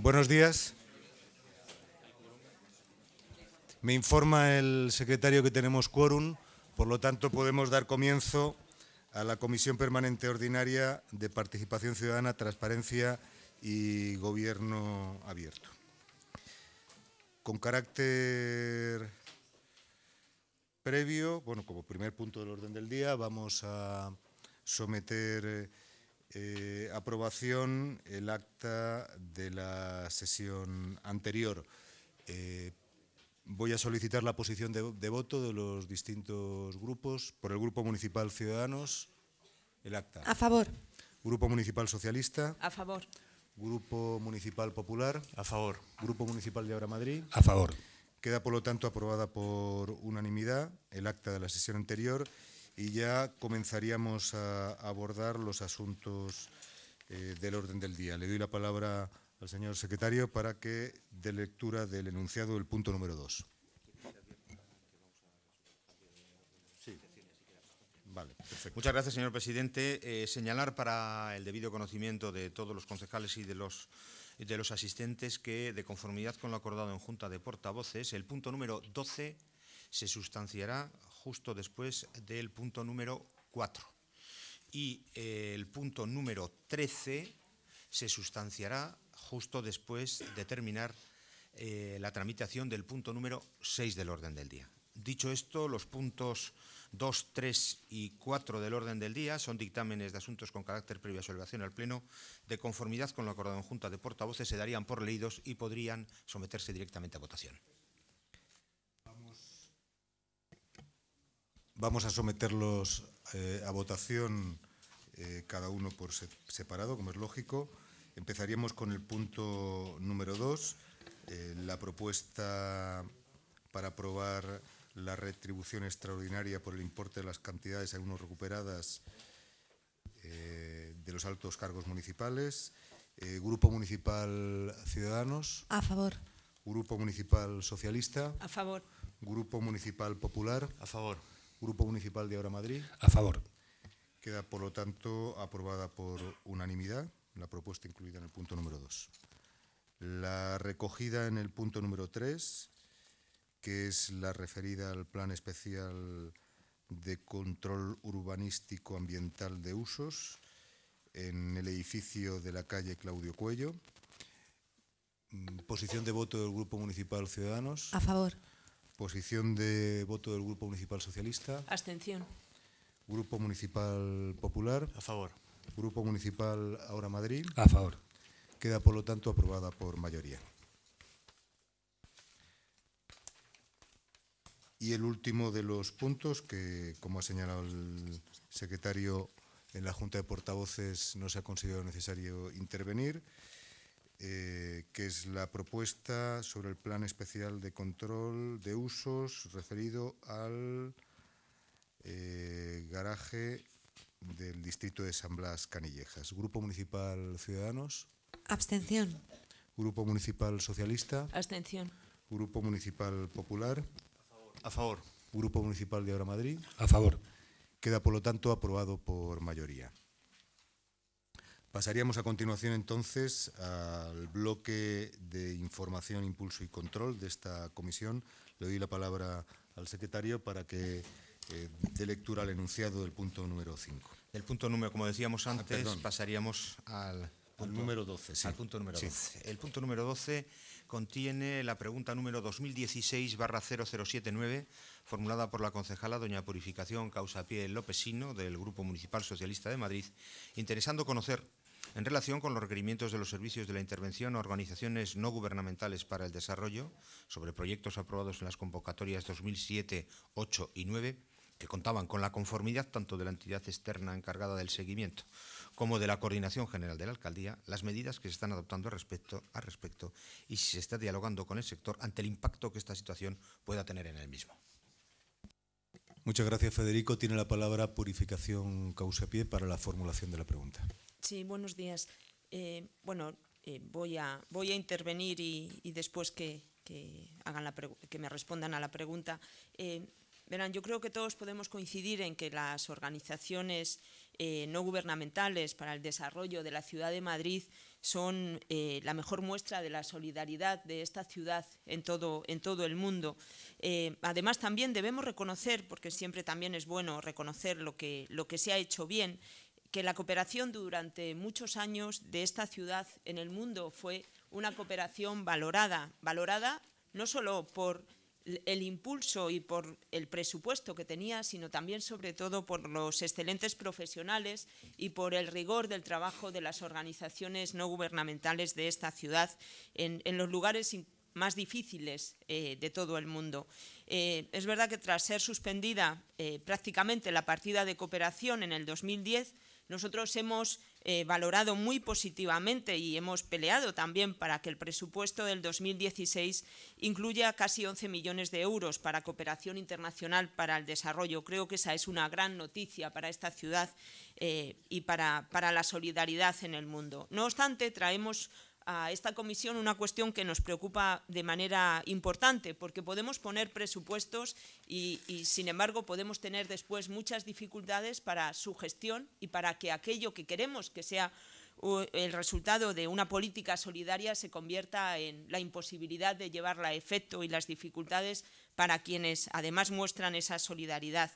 Buenos días. Me informa el secretario que tenemos quórum, por lo tanto podemos dar comienzo a la Comisión Permanente Ordinaria de Participación Ciudadana, Transparencia y Gobierno Abierto. Con carácter previo, bueno, como primer punto del orden del día, vamos a someter eh, aprobación el acta de la sesión anterior. Eh, voy a solicitar la posición de, voto de los distintos grupos. Por el Grupo Municipal Ciudadanos, el acta. A favor. Grupo Municipal Socialista. A favor. Grupo Municipal Popular. A favor. Grupo Municipal de Abra Madrid. A favor. Queda, por lo tanto, aprobada por unanimidad el acta de la sesión anterior y ya comenzaríamos a abordar los asuntos eh, del orden del día. Le doy la palabra al señor secretario para que dé lectura del enunciado del punto número 2. Vale, Muchas gracias, señor presidente. Eh, señalar para el debido conocimiento de todos los concejales y de los, de los asistentes que, de conformidad con lo acordado en Junta de Portavoces, el punto número 12 se sustanciará justo después del punto número 4. Y eh, el punto número 13 se sustanciará justo después de terminar eh, la tramitación del punto número 6 del orden del día. Dicho esto, los puntos 2, 3 y 4 del orden del día son dictámenes de asuntos con carácter previo a su elevación al Pleno. De conformidad con lo acordado en Junta de Portavoces, se darían por leídos y podrían someterse directamente a votación. Vamos a someterlos eh, a votación eh, cada uno por separado, como es lógico. Empezaríamos con el punto número 2, eh, la propuesta para aprobar la retribución extraordinaria por el importe de las cantidades aún no recuperadas de los altos cargos municipales. Grupo Municipal Ciudadanos. A favor. Grupo Municipal Socialista. A favor. Grupo Municipal Popular. A favor. Grupo Municipal de Ahora Madrid. A favor. Queda, por lo tanto, aprobada por unanimidad la propuesta incluida en el punto número 2. La recogida en el punto número 3, que es la referida al Plan Especial de Control Urbanístico Ambiental de Usos en el edificio de la calle Claudio Cuello. Mm, posición de voto del Grupo Municipal Ciudadanos. A favor. Posición de voto del Grupo Municipal Socialista. Abstención. Grupo Municipal Popular. A favor. Grupo Municipal Ahora Madrid. A favor. Queda, por lo tanto, aprobada por mayoría. Y el último de los puntos que, como ha señalado el secretario, en la Junta de Portavoces no se ha considerado necesario intervenir. Eh, que es la propuesta sobre el Plan Especial de Control de Usos referido al eh, garaje del distrito de San Blas Canillejas. Grupo Municipal Ciudadanos. Abstención. Grupo Municipal Socialista. Abstención. Grupo Municipal Popular. A favor. Grupo Municipal de Ahora Madrid. A favor. Queda, por lo tanto, aprobado por mayoría. Pasaríamos a continuación entonces al bloque de información, impulso y control de esta comisión. Le doy la palabra al secretario para que eh, dé lectura al enunciado del punto número 5. El punto número, como decíamos ah, antes, pasaríamos al punto, número 12. punto número El punto número 12 contiene la pregunta número 2016-0079, formulada por la concejala doña Purificación Causapié Lópezino del Grupo Municipal Socialista de Madrid, interesando conocer en relación con los requerimientos de los servicios de la intervención a organizaciones no gubernamentales para el desarrollo sobre proyectos aprobados en las convocatorias 2007, 8 y 9 que contaban con la conformidad tanto de la entidad externa encargada del seguimiento como de la Coordinación General de la Alcaldía, las medidas que se están adoptando respecto, al respecto y si se está dialogando con el sector ante el impacto que esta situación pueda tener en el mismo. Muchas gracias, Federico. Tiene la palabra Purificación causa pie para la formulación de la pregunta. Sí, buenos días. Eh, bueno, eh, voy, a, voy a intervenir y, después que, hagan que me respondan a la pregunta. Eh, verán, yo creo que todos podemos coincidir en que las organizaciones no gubernamentales para el desarrollo de la ciudad de Madrid son eh, la mejor muestra de la solidaridad de esta ciudad en todo, en todo el mundo. Eh, además, también debemos reconocer, porque siempre también es bueno reconocer lo que, lo que se ha hecho bien, que la cooperación durante muchos años de esta ciudad en el mundo fue una cooperación valorada, valorada no solo por el impulso y por el presupuesto que tenía, sino también sobre todo por los excelentes profesionales y por el rigor del trabajo de las organizaciones no gubernamentales de esta ciudad en, los lugares más difíciles eh, de todo el mundo. Eh, es verdad que tras ser suspendida eh, prácticamente la partida de cooperación en el 2010, nosotros hemos eh, valorado muy positivamente y hemos peleado también para que el presupuesto del 2016 incluya casi 11 millones de euros para cooperación internacional para el desarrollo. Creo que esa es una gran noticia para esta ciudad eh, y para, para la solidaridad en el mundo. No obstante, traemos a esta comisión una cuestión que nos preocupa de manera importante, porque podemos poner presupuestos y, sin embargo, podemos tener después muchas dificultades para su gestión y para que aquello que queremos que sea el resultado de una política solidaria se convierta en la imposibilidad de llevarla a efecto y las dificultades para quienes además muestran esa solidaridad.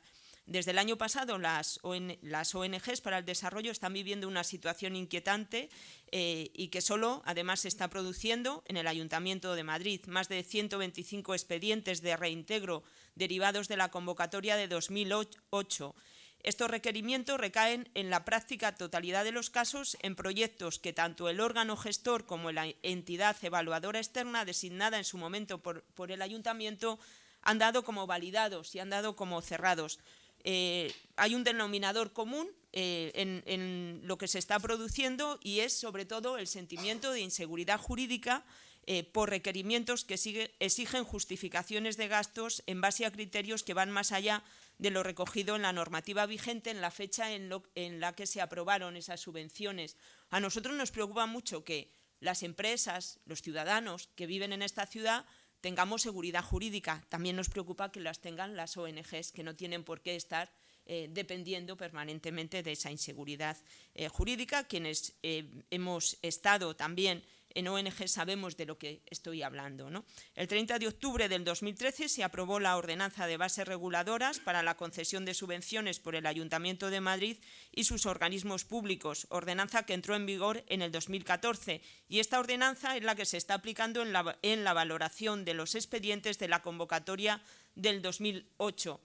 Desde el año pasado, las, ONGs para el desarrollo están viviendo una situación inquietante eh, y que solo, además, se está produciendo en el Ayuntamiento de Madrid. Más de 125 expedientes de reintegro derivados de la convocatoria de 2008. Estos requerimientos recaen en la práctica totalidad de los casos en proyectos que tanto el órgano gestor como la entidad evaluadora externa designada en su momento por el ayuntamiento han dado como validados y han dado como cerrados. Eh, hay un denominador común eh, en, lo que se está produciendo y es sobre todo el sentimiento de inseguridad jurídica eh, por requerimientos que exigen justificaciones de gastos en base a criterios que van más allá de lo recogido en la normativa vigente en la fecha en, en la que se aprobaron esas subvenciones. A nosotros nos preocupa mucho que las empresas, los ciudadanos que viven en esta ciudad tengamos seguridad jurídica. También nos preocupa que las tengan las ONGs, que no tienen por qué estar eh, dependiendo permanentemente de esa inseguridad eh, jurídica. Quienes eh, hemos estado también en ONG sabemos de lo que estoy hablando. El 30 de octubre del 2013 se aprobó la ordenanza de bases reguladoras para la concesión de subvenciones por el Ayuntamiento de Madrid y sus organismos públicos, ordenanza que entró en vigor en el 2014. Y esta ordenanza es la que se está aplicando en la, en la valoración de los expedientes de la convocatoria del 2008.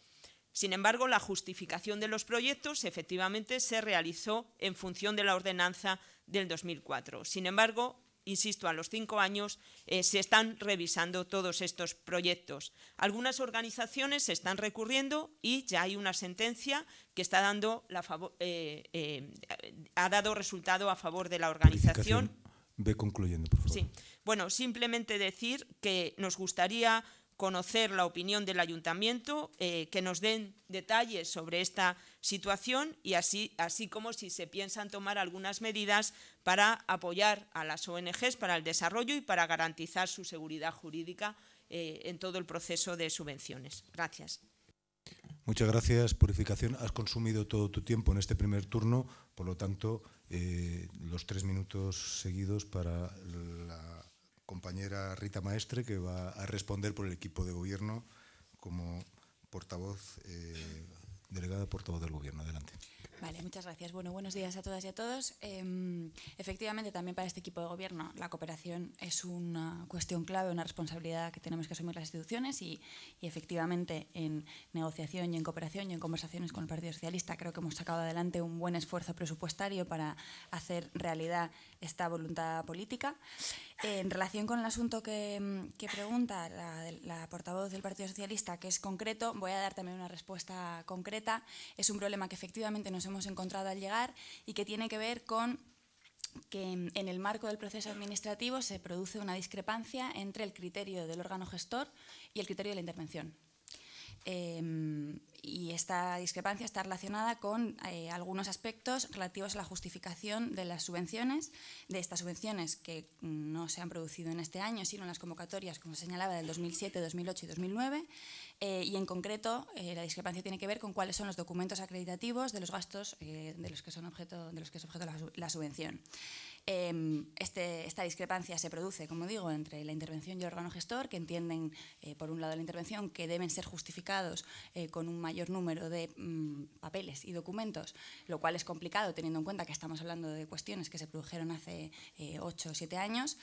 Sin embargo, la justificación de los proyectos efectivamente se realizó en función de la ordenanza del 2004. Sin embargo, insisto, a los cinco años eh, se están revisando todos estos proyectos. Algunas organizaciones se están recurriendo y ya hay una sentencia que está dando la eh, eh, ha dado resultado a favor de la organización. Ve concluyendo, por favor. Sí. Bueno, simplemente decir que nos gustaría conocer la opinión del ayuntamiento, que nos den detalles sobre esta situación y así, así como si se piensan tomar algunas medidas para apoyar a las ONGs para el desarrollo y para garantizar su seguridad jurídica eh, en todo el proceso de subvenciones. Gracias. Muchas gracias, Purificación. Has consumido todo tu tiempo en este primer turno, por lo tanto, eh, los tres minutos seguidos para la compañera Rita Maestre, que va a responder por el equipo de gobierno como portavoz eh, delegada por todos del Gobierno. Adelante. Vale, muchas gracias. Bueno, buenos días a todas y a todos. Em, efectivamente, también para este equipo de gobierno la cooperación es una cuestión clave, una responsabilidad que tenemos que asumir las instituciones y, efectivamente en negociación y en cooperación y en conversaciones con el Partido Socialista creo que hemos sacado adelante un buen esfuerzo presupuestario para hacer realidad esta voluntad política. en relación con el asunto que, em, pregunta la, la portavoz del Partido Socialista, que es concreto, voy a dar también una respuesta concreta. Es un problema que efectivamente nos hemos encontrado al llegar y que tiene que ver con que en el marco del proceso administrativo se produce una discrepancia entre el criterio del órgano gestor y el criterio de la intervención. Em, y esta discrepancia está relacionada con eh, algunos aspectos relativos a la justificación de las subvenciones, de estas subvenciones que no se han producido en este año, sino en las convocatorias, como señalaba, del 2007, 2008 y 2009, eh, y en concreto eh, la discrepancia tiene que ver con cuáles son los documentos acreditativos de los gastos eh, de los que son objeto de los que es objeto la, subvención. Em, este, esta discrepancia se produce, como digo, entre la intervención y el órgano gestor, que entienden, por un lado, la intervención que deben ser justificados con un mayor número de mm, papeles y documentos, lo cual es complicado teniendo en cuenta que estamos hablando de cuestiones que se produjeron hace 8 o 7 años.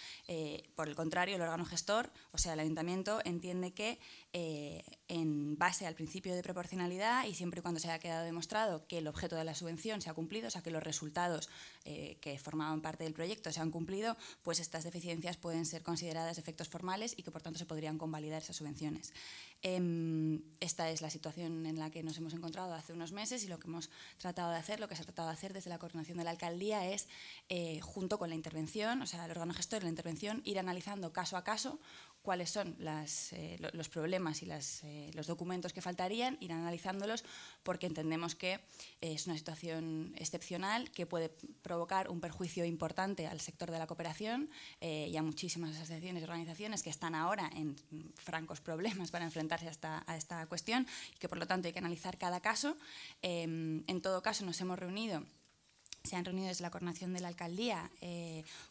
por el contrario, el órgano gestor, o sea, el ayuntamiento, entiende que eh, en base al principio de proporcionalidad y siempre y cuando se haya quedado demostrado que el objeto de la subvención se ha cumplido, o sea, que los resultados eh, que formaban parte del proyecto se han cumplido, pues estas deficiencias pueden ser consideradas efectos formales y que por tanto se podrían convalidar esas subvenciones. Em, esta es la situación en la que nos hemos encontrado hace unos meses y lo que hemos tratado de hacer, lo que se ha tratado de hacer desde la coordinación de la alcaldía es, eh, junto con la intervención, o sea, el órgano gestor de la intervención, ir analizando caso a caso cuáles son eh, los problemas y eh, los documentos que faltarían, ir analizándolos porque entendemos que eh, es una situación excepcional que puede provocar un perjuicio importante al sector de la cooperación y a muchísimas asociaciones y organizaciones que están ahora en francos problemas para enfrentarse a esta, a esta cuestión y que por lo tanto hay que analizar cada caso. Em, en todo caso nos hemos reunido se han reunido desde la coordinación de la alcaldía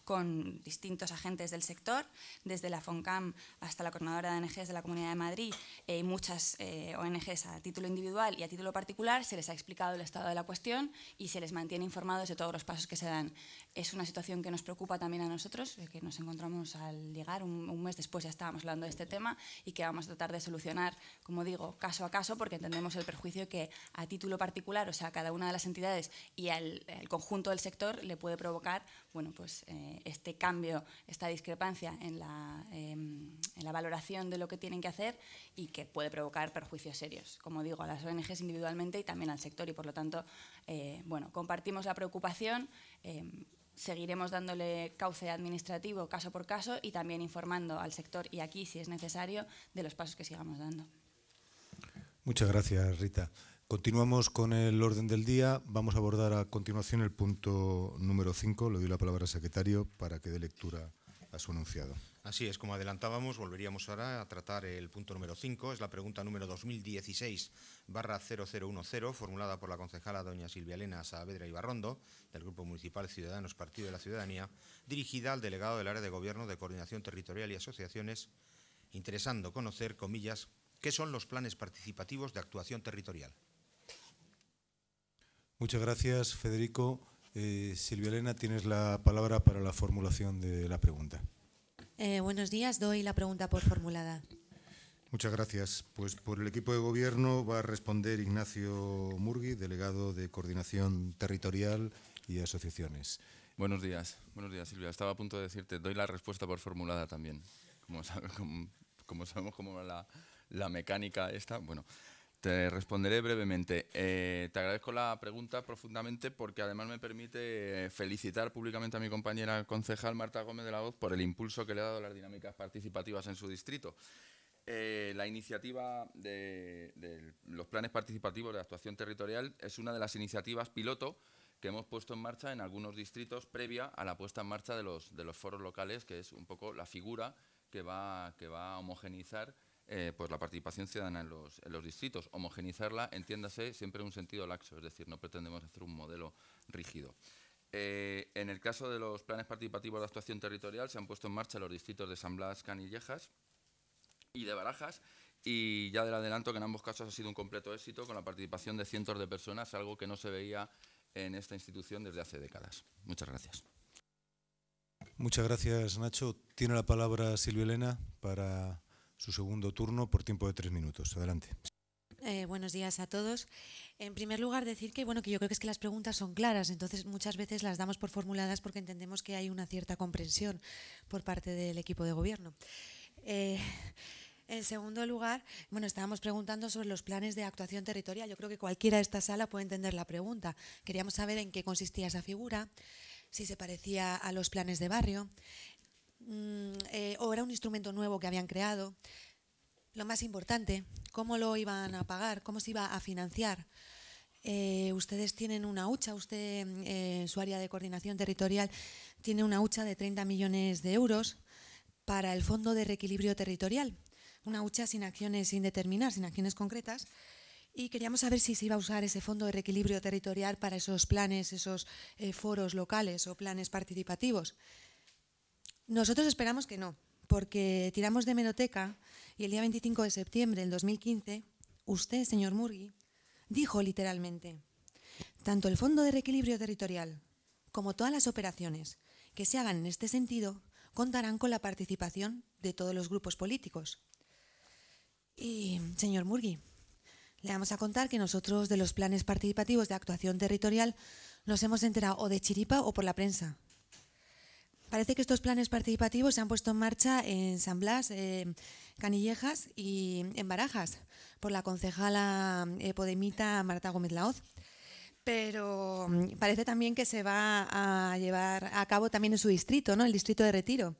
con distintos agentes del sector, desde la FONCAM hasta la Coordinadora de ONGs de la Comunidad de Madrid y eh, muchas eh, ONGs a título individual y a título particular, se les ha explicado el estado de la cuestión y se les mantiene informados de todos los pasos que se dan. Es una situación que nos preocupa también a nosotros, que nos encontramos al llegar, un, mes después ya estábamos hablando de este tema y que vamos a tratar de solucionar, como digo, caso a caso, porque entendemos el perjuicio que a título particular, o sea, cada una de las entidades y al conjunto del sector le puede provocar bueno, pues, eh, este cambio, esta discrepancia en la, em, en la, valoración de lo que tienen que hacer y que puede provocar perjuicios serios, como digo, a las ONGs individualmente y también al sector. Y por lo tanto, eh, bueno, compartimos la preocupación eh, seguiremos dándole cauce administrativo caso por caso y también informando al sector y aquí, si es necesario, de los pasos que sigamos dando. Muchas gracias, Rita. Continuamos con el orden del día. Vamos a abordar a continuación el punto número 5. Le doy la palabra al secretario para que dé lectura a su enunciado. Así es, como adelantábamos, volveríamos ahora a tratar el punto número 5. Es la pregunta número 2016-0010, formulada por la concejala doña Silvia Elena Saavedra Ibarrondo, del Grupo Municipal Ciudadanos Partido de la Ciudadanía, dirigida al delegado del Área de Gobierno de Coordinación Territorial y Asociaciones, interesando conocer, comillas, qué son los planes participativos de actuación territorial. Muchas gracias, Federico. Eh, Silvia Elena, tienes la palabra para la formulación de la pregunta. Eh, buenos días, doy la pregunta por formulada. Muchas gracias. Pues por el equipo de gobierno va a responder Ignacio Murgui, delegado de Coordinación Territorial y Asociaciones. Buenos días, buenos días Silvia. Estaba a punto de decirte, doy la respuesta por formulada también. Como, como, sabemos cómo va la, la mecánica esta, bueno. Te responderé brevemente. Eh, te agradezco la pregunta profundamente porque además me permite eh, felicitar públicamente a mi compañera concejal Marta Gómez de la Voz por el impulso que le ha dado a las dinámicas participativas en su distrito. Eh, la iniciativa de, los planes participativos de actuación territorial es una de las iniciativas piloto que hemos puesto en marcha en algunos distritos previa a la puesta en marcha de los, foros locales, que es un poco la figura que va, que va a homogenizar eh, pues la participación ciudadana en los, en los, distritos. Homogenizarla, entiéndase, siempre en un sentido laxo, es decir, no pretendemos hacer un modelo rígido. Eh, en el caso de los planes participativos de actuación territorial, se han puesto en marcha los distritos de San Blas, Canillejas y de Barajas, y ya del adelanto que en ambos casos ha sido un completo éxito con la participación de cientos de personas, algo que no se veía en esta institución desde hace décadas. Muchas gracias. Muchas gracias, Nacho. Tiene la palabra Silvia Elena para su segundo turno por tiempo de tres minutos. Adelante. Eh, buenos días a todos. En primer lugar, decir que bueno, que yo creo que es que las preguntas son claras, entonces muchas veces las damos por formuladas porque entendemos que hay una cierta comprensión por parte del equipo de gobierno. Eh, en segundo lugar, bueno, estábamos preguntando sobre los planes de actuación territorial. Yo creo que cualquiera de esta sala puede entender la pregunta. Queríamos saber en qué consistía esa figura, si se parecía a los planes de barrio, Mm, eh, o era un instrumento nuevo que habían creado. Lo más importante, cómo lo iban a pagar, cómo se iba a financiar. Eh, ustedes tienen una hucha, usted, en eh, su área de coordinación territorial, tiene una hucha de 30 millones de euros para el Fondo de Reequilibrio Territorial, una hucha sin acciones sin determinar, sin acciones concretas, y queríamos saber si se iba a usar ese Fondo de Reequilibrio Territorial para esos planes, esos foros locales o planes participativos. Nosotros esperamos que no, porque tiramos de menoteca y el día 25 de septiembre del 2015, usted, señor Murgui, dijo literalmente, tanto el Fondo de Reequilibrio Territorial como todas las operaciones que se hagan en este sentido contarán con la participación de todos los grupos políticos. Y, señor Murgui, le vamos a contar que nosotros de los planes participativos de actuación territorial nos hemos enterado o de chiripa o por la prensa. Parece que estos planes participativos se han puesto en marcha en San Blas, eh, Canillejas y en Barajas por la concejala eh, podemita Marta Gómez Laoz. Pero mm, parece también que se va a llevar a cabo también en su distrito, ¿no? el distrito de Retiro.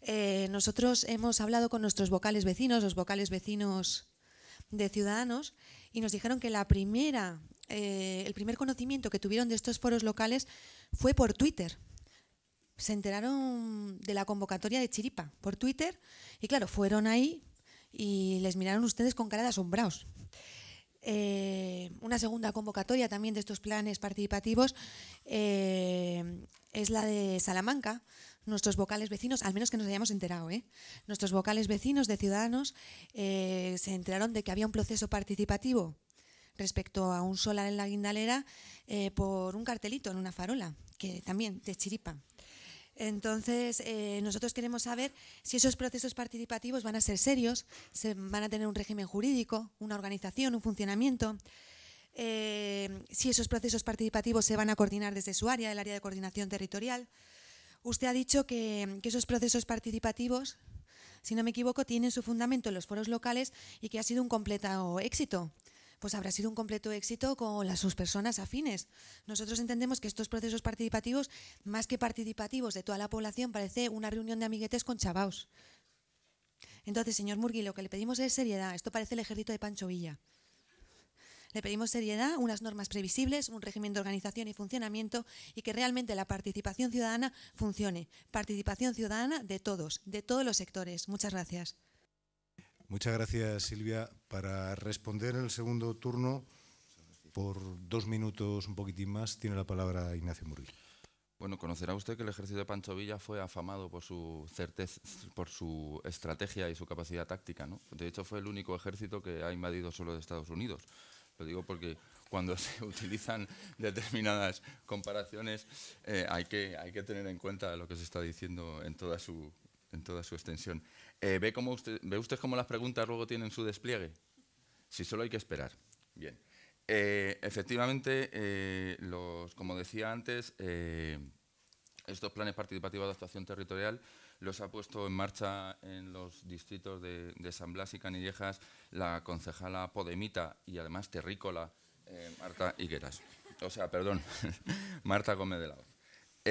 Eh, nosotros hemos hablado con nuestros vocales vecinos, los vocales vecinos de Ciudadanos, y nos dijeron que la primera, el primer conocimiento que tuvieron de estos foros locales fue por Twitter, se enteraron de la convocatoria de Chiripa por Twitter y claro, fueron ahí y les miraron ustedes con cara de asombrados. Eh, una segunda convocatoria también de estos planes participativos eh, es la de Salamanca. Nuestros vocales vecinos, al menos que nos hayamos enterado, ¿eh? nuestros vocales vecinos de Ciudadanos se enteraron de que había un proceso participativo respecto a un solar en la guindalera por un cartelito en una farola, que también de chiripa. Entonces, eh, nosotros queremos saber si esos procesos participativos van a ser serios, se van a tener un régimen jurídico, una organización, un funcionamiento. Eh, si esos procesos participativos se van a coordinar desde su área, el área de coordinación territorial. Usted ha dicho que esos procesos participativos, si no me equivoco, tienen su fundamento en los foros locales y que ha sido un completo éxito pues habrá sido un completo éxito con las, sus personas afines. Nosotros entendemos que estos procesos participativos, más que participativos de toda la población, parece una reunión de amiguetes con chavaos. Entonces, señor Murgui, lo que le pedimos es seriedad. Esto parece el ejército de Pancho Villa. Le pedimos seriedad, unas normas previsibles, un régimen de organización y funcionamiento y que realmente la participación ciudadana funcione. Participación ciudadana de todos, de todos los sectores. Muchas gracias. Muchas gracias, Silvia. Para responder en el segundo turno, por dos minutos, un poquitín más, tiene la palabra Ignacio Murillo. Bueno, conocerá usted que el ejército de Pancho Villa fue afamado por su certeza, por su estrategia y su capacidad táctica, De hecho, fue el único ejército que ha invadido solo de Estados Unidos. Lo digo porque cuando se utilizan determinadas comparaciones eh, hay, que, tener en cuenta lo que se está diciendo en toda su extensión. Eh, ¿ve, usted, ¿Ve usted cómo las preguntas luego tienen su despliegue? Si solo hay que esperar. Bien. Eh, efectivamente, eh, los, como decía antes, estos planes participativos de actuación territorial los ha puesto en marcha en los distritos de, San Blas y Canillejas la concejala Podemita y además terrícola Marta Higueras. O sea, perdón, Marta Gómez de la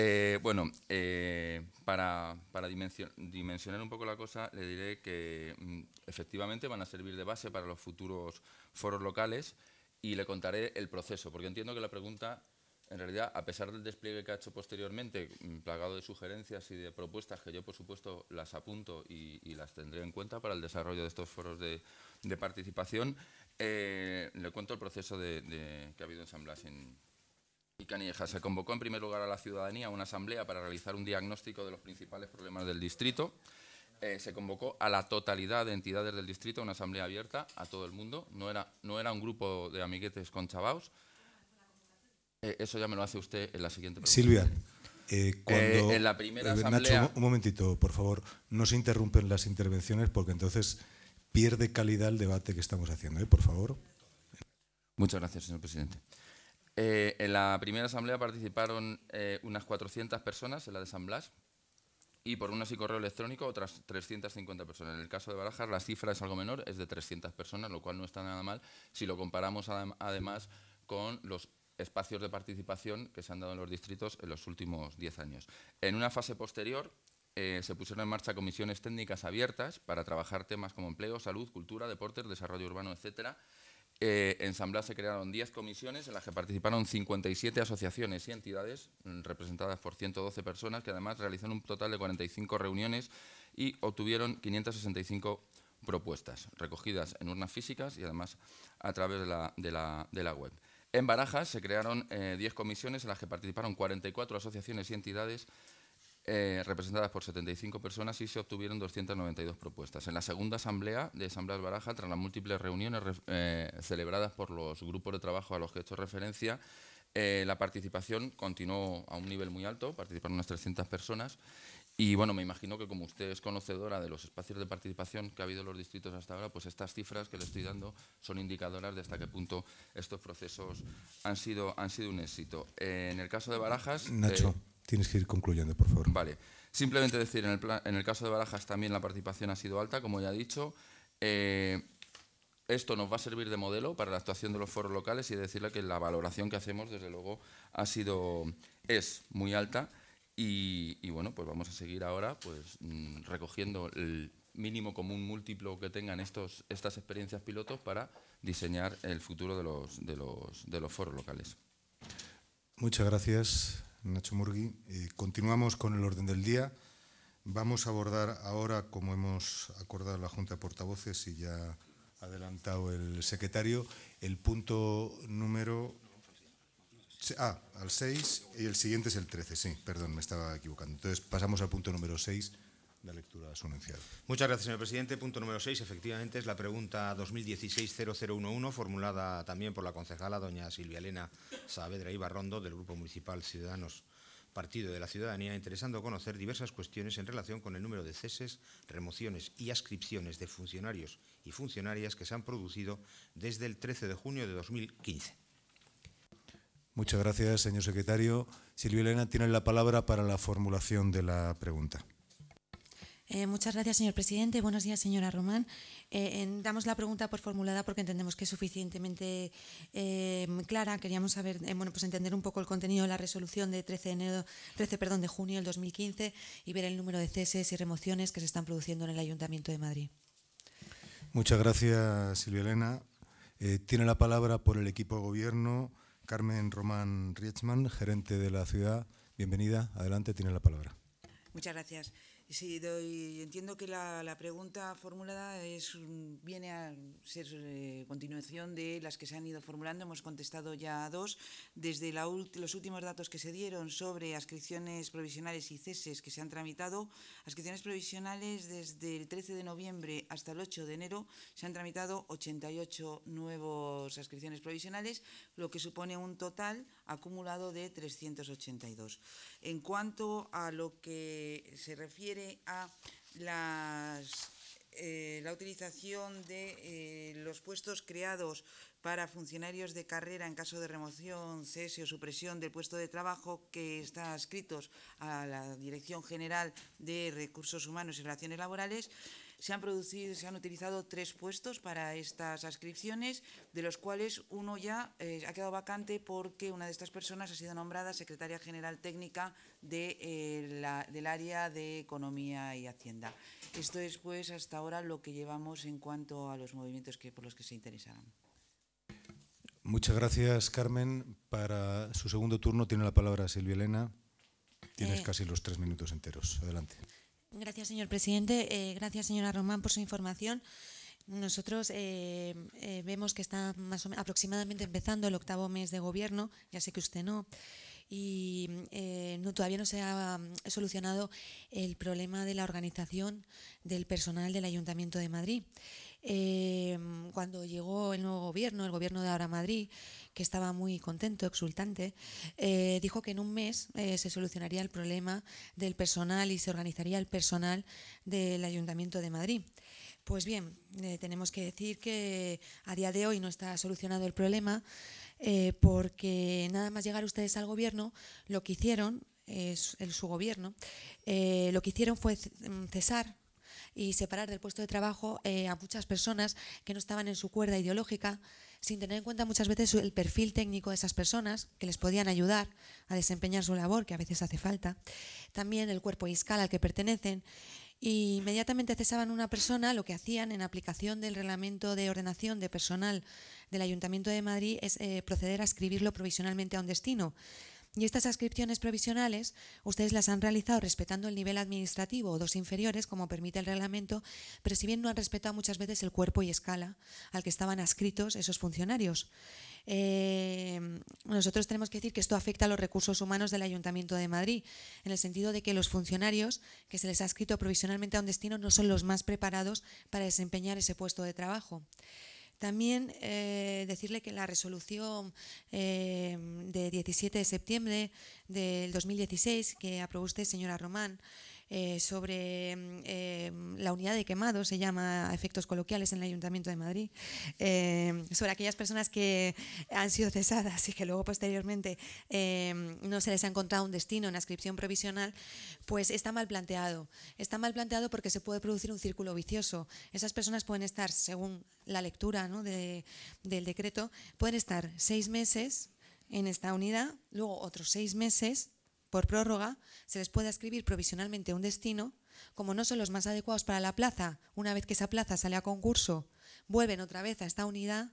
eh, bueno, eh, para, dimensionar un poco la cosa, le diré que mm, efectivamente van a servir de base para los futuros foros locales y le contaré el proceso, porque entiendo que la pregunta, en realidad, a pesar del despliegue que ha hecho posteriormente, mm, plagado de sugerencias y de propuestas, que yo, por supuesto, las apunto y, las tendré en cuenta para el desarrollo de estos foros de, participación, eh, le cuento el proceso que ha habido en San en, y Se convocó en primer lugar a la ciudadanía una asamblea para realizar un diagnóstico de los principales problemas del distrito. Eh, se convocó a la totalidad de entidades del distrito, una asamblea abierta a todo el mundo. No era, no era un grupo de amiguetes con chavaos. Eh, eso ya me lo hace usted en la siguiente pregunta. Silvia, eh, cuando en la primera asamblea... un momentito, por favor. No se interrumpen las intervenciones porque entonces pierde calidad el debate que estamos haciendo. Por favor. Muchas gracias, señor presidente. Eh, en la primera asamblea participaron eh, unas 400 personas, en la de San Blas, y por un y correo electrónico otras 350 personas. En el caso de Barajas la cifra es algo menor, es de 300 personas, lo cual no está nada mal si lo comparamos además con los espacios de participación que se han dado en los distritos en los últimos 10 años. En una fase posterior eh, se pusieron en marcha comisiones técnicas abiertas para trabajar temas como empleo, salud, cultura, deportes, desarrollo urbano, etcétera, eh, en San se crearon 10 comisiones en las que participaron 57 asociaciones y entidades mm, representadas por 112 personas que además realizaron un total de 45 reuniones y obtuvieron 565 propuestas recogidas en urnas físicas y además a través de la, web. En Barajas se crearon 10 eh, comisiones en las que participaron 44 asociaciones y entidades eh, representadas por 75 personas y se obtuvieron 292 propuestas. En la segunda asamblea de Asambleas Baraja, tras las múltiples reuniones eh, celebradas por los grupos de trabajo a los que he hecho referencia, eh, la participación continuó a un nivel muy alto, participaron unas 300 personas y bueno, me imagino que como usted es conocedora de los espacios de participación que ha habido en los distritos hasta ahora, pues estas cifras que le estoy dando son indicadoras de hasta qué punto estos procesos han sido, han sido un éxito. en el caso de Barajas... Nacho, tienes que ir concluyendo, por favor. Vale. Simplemente decir, en el, caso de Barajas también la participación ha sido alta, como ya he dicho. Eh, esto nos va a servir de modelo para la actuación de los foros locales y decirle que la valoración que hacemos, desde luego, ha sido, es muy alta. Y, bueno, pues vamos a seguir ahora pues, mm, recogiendo el mínimo común múltiplo que tengan estos, estas experiencias pilotos para diseñar el futuro de los, de los foros locales. Muchas gracias. Nacho Murgui. Eh, continuamos con el orden del día. Vamos a abordar ahora, como hemos acordado la Junta de Portavoces y ya ha adelantado el secretario, el punto número... Ah, al 6 y el siguiente es el 13, sí, perdón, me estaba equivocando. Entonces pasamos al punto número 6 lectura Muchas gracias, señor presidente. Punto número 6, efectivamente, es la pregunta 2016-0011, formulada también por la concejala doña Silvia Elena Saavedra Ibarrondo, del Grupo Municipal Ciudadanos Partido de la Ciudadanía, interesando conocer diversas cuestiones en relación con el número de ceses, remociones y ascripciones de funcionarios y funcionarias que se han producido desde el 13 de junio de 2015. Muchas gracias, señor secretario. Silvia Elena tiene la palabra para la formulación de la pregunta. Eh, muchas gracias, señor presidente. Buenos días, señora Román. Eh, damos la pregunta por formulada porque entendemos que es suficientemente em, clara. Queríamos saber, eh, pues entender un poco el contenido de la resolución de 13 de, 13, de junio del 2015 y ver el número de ceses y remociones que se están produciendo en el Ayuntamiento de Madrid. Muchas gracias, Silvia Elena. tiene la palabra por el equipo de gobierno Carmen Román Rietzmann, gerente de la ciudad. Bienvenida. Adelante, tiene la palabra. Muchas gracias. Sí, doy, entiendo que la, pregunta formulada es, mm, viene a ser eh, continuación de las que se han ido formulando. Hemos contestado ya dos. Desde la los últimos datos que se dieron sobre ascripciones provisionales y ceses que se han tramitado, ascripciones provisionales desde el 13 de noviembre hasta el 8 de enero se han tramitado 88 nuevas ascripciones provisionales, lo que supone un total acumulado de 382. En cuanto a lo que se refiere a eh, la utilización de eh, los puestos creados para funcionarios de carrera en caso de remoción, cese o supresión del puesto de trabajo que está adscritos a la Dirección General de Recursos Humanos y Relaciones Laborales se han producido, se han utilizado tres puestos para estas ascripciones, de los cuales uno ya eh, ha quedado vacante porque una de estas personas ha sido nombrada secretaria general técnica de, eh, del área de Economía y Hacienda. Esto es, pues, hasta ahora lo que llevamos en cuanto a los movimientos que, por los que se interesarán Muchas gracias, Carmen. Para su segundo turno tiene la palabra Silvia Elena. Tienes eh. casi los tres minutos enteros. Adelante. Gracias, señor presidente. Eh, gracias, señora Román, por su información. Nosotros eh, eh, vemos que está aproximadamente empezando el octavo mes de gobierno, ya sé que usted no, y todavía no se ha mm, solucionado el problema de la organización del personal del Ayuntamiento de Madrid. Em, cuando llegó el nuevo gobierno, el gobierno de Ahora Madrid, que estaba muy contento, exultante, eh, dijo que en un mes eh, se solucionaría el problema del personal y se organizaría el personal del Ayuntamiento de Madrid. Pues bien, eh, tenemos que decir que a día de hoy no está solucionado el problema porque nada más llegar ustedes al gobierno, lo que hicieron, su gobierno, lo que hicieron fue cesar y separar del puesto de trabajo eh, a muchas personas que no estaban en su cuerda ideológica, sin tener en cuenta muchas veces el perfil técnico de esas personas que les podían ayudar a desempeñar su labor, que a veces hace falta, también el cuerpo fiscal al que pertenecen. Y inmediatamente cesaban una persona, lo que hacían en aplicación del reglamento de ordenación de personal del Ayuntamiento de Madrid es eh, proceder a escribirlo provisionalmente a un destino, y estas ascripciones provisionales ustedes las han realizado respetando el nivel administrativo o dos inferiores, como permite el reglamento, pero si bien no han respetado muchas veces el cuerpo y escala al que estaban adscritos esos funcionarios. Eh, nosotros tenemos que decir que esto afecta a los recursos humanos del Ayuntamiento de Madrid, en el sentido de que los funcionarios que se les ha escrito provisionalmente a un destino no son los más preparados para desempeñar ese puesto de trabajo. También eh, decirle que la resolución eh, de 17 de septiembre del 2016 que aprobó usted, señora Román, eh, sobre mm, eh, la unidad de quemado, se llama efectos coloquiales en el Ayuntamiento de Madrid, eh, sobre aquellas personas que han sido cesadas y que luego posteriormente no se les ha encontrado un destino, una inscripción provisional, pues está mal planteado. Está mal planteado porque se puede producir un círculo vicioso. Esas personas pueden estar, según la lectura del decreto, pueden estar seis meses en esta unidad, luego otros seis meses por prórroga, se les puede escribir provisionalmente un destino, como no son los más adecuados para la plaza, una vez que esa plaza sale a concurso, vuelven otra vez a esta unidad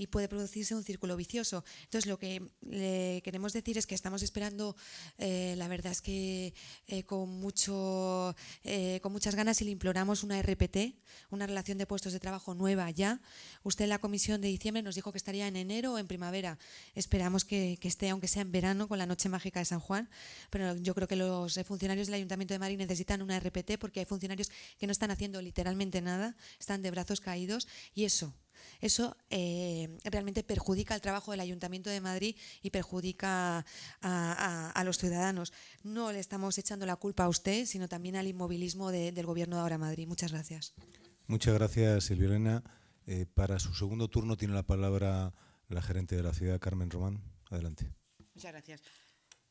y puede producirse un círculo vicioso. Entonces, lo que le queremos decir es que estamos esperando, eh, la verdad es que eh, con, mucho, eh, con muchas ganas y le imploramos una RPT, una relación de puestos de trabajo nueva ya. Usted en la comisión de diciembre nos dijo que estaría en enero o en primavera. Esperamos que, que esté, aunque sea en verano, con la noche mágica de San Juan, pero yo creo que los funcionarios del Ayuntamiento de Madrid necesitan una RPT porque hay funcionarios que no están haciendo literalmente nada, están de brazos caídos y eso eso eh, realmente perjudica el trabajo del Ayuntamiento de Madrid y perjudica a, los ciudadanos. No le estamos echando la culpa a usted, sino también al inmovilismo del Gobierno de Ahora Madrid. Muchas gracias. Muchas gracias, Silvia eh, para su segundo turno tiene la palabra la gerente de la ciudad, Carmen Román. Adelante. Muchas gracias.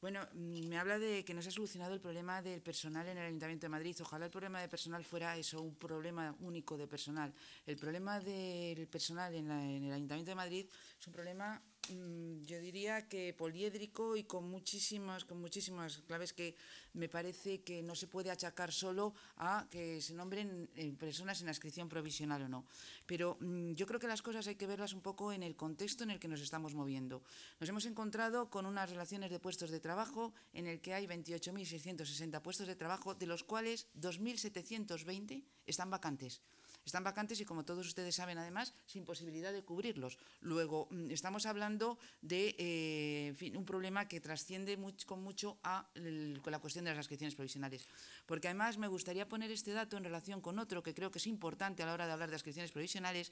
Bueno, mm, me habla de que no se ha solucionado el problema del personal en el Ayuntamiento de Madrid. Ojalá el problema de personal fuera eso, un problema único de personal. El problema del personal en, en el Ayuntamiento de Madrid es un problema Mm, yo diría que poliédrico y con muchísimas, con muchísimas claves que me parece que no se puede achacar solo a que se nombren eh, personas en inscripción provisional o no. Pero mm, yo creo que las cosas hay que verlas un poco en el contexto en el que nos estamos moviendo. Nos hemos encontrado con unas relaciones de puestos de trabajo en el que hay 28.660 puestos de trabajo, de los cuales 2.720 están vacantes. Están vacantes y, como todos ustedes saben, además, sin posibilidad de cubrirlos. Luego, mm, estamos hablando de eh, un problema que trasciende con mucho a la cuestión de las adscripciones provisionales. Porque, además, me gustaría poner este dato en relación con otro que creo que es importante a la hora de hablar de adscripciones provisionales,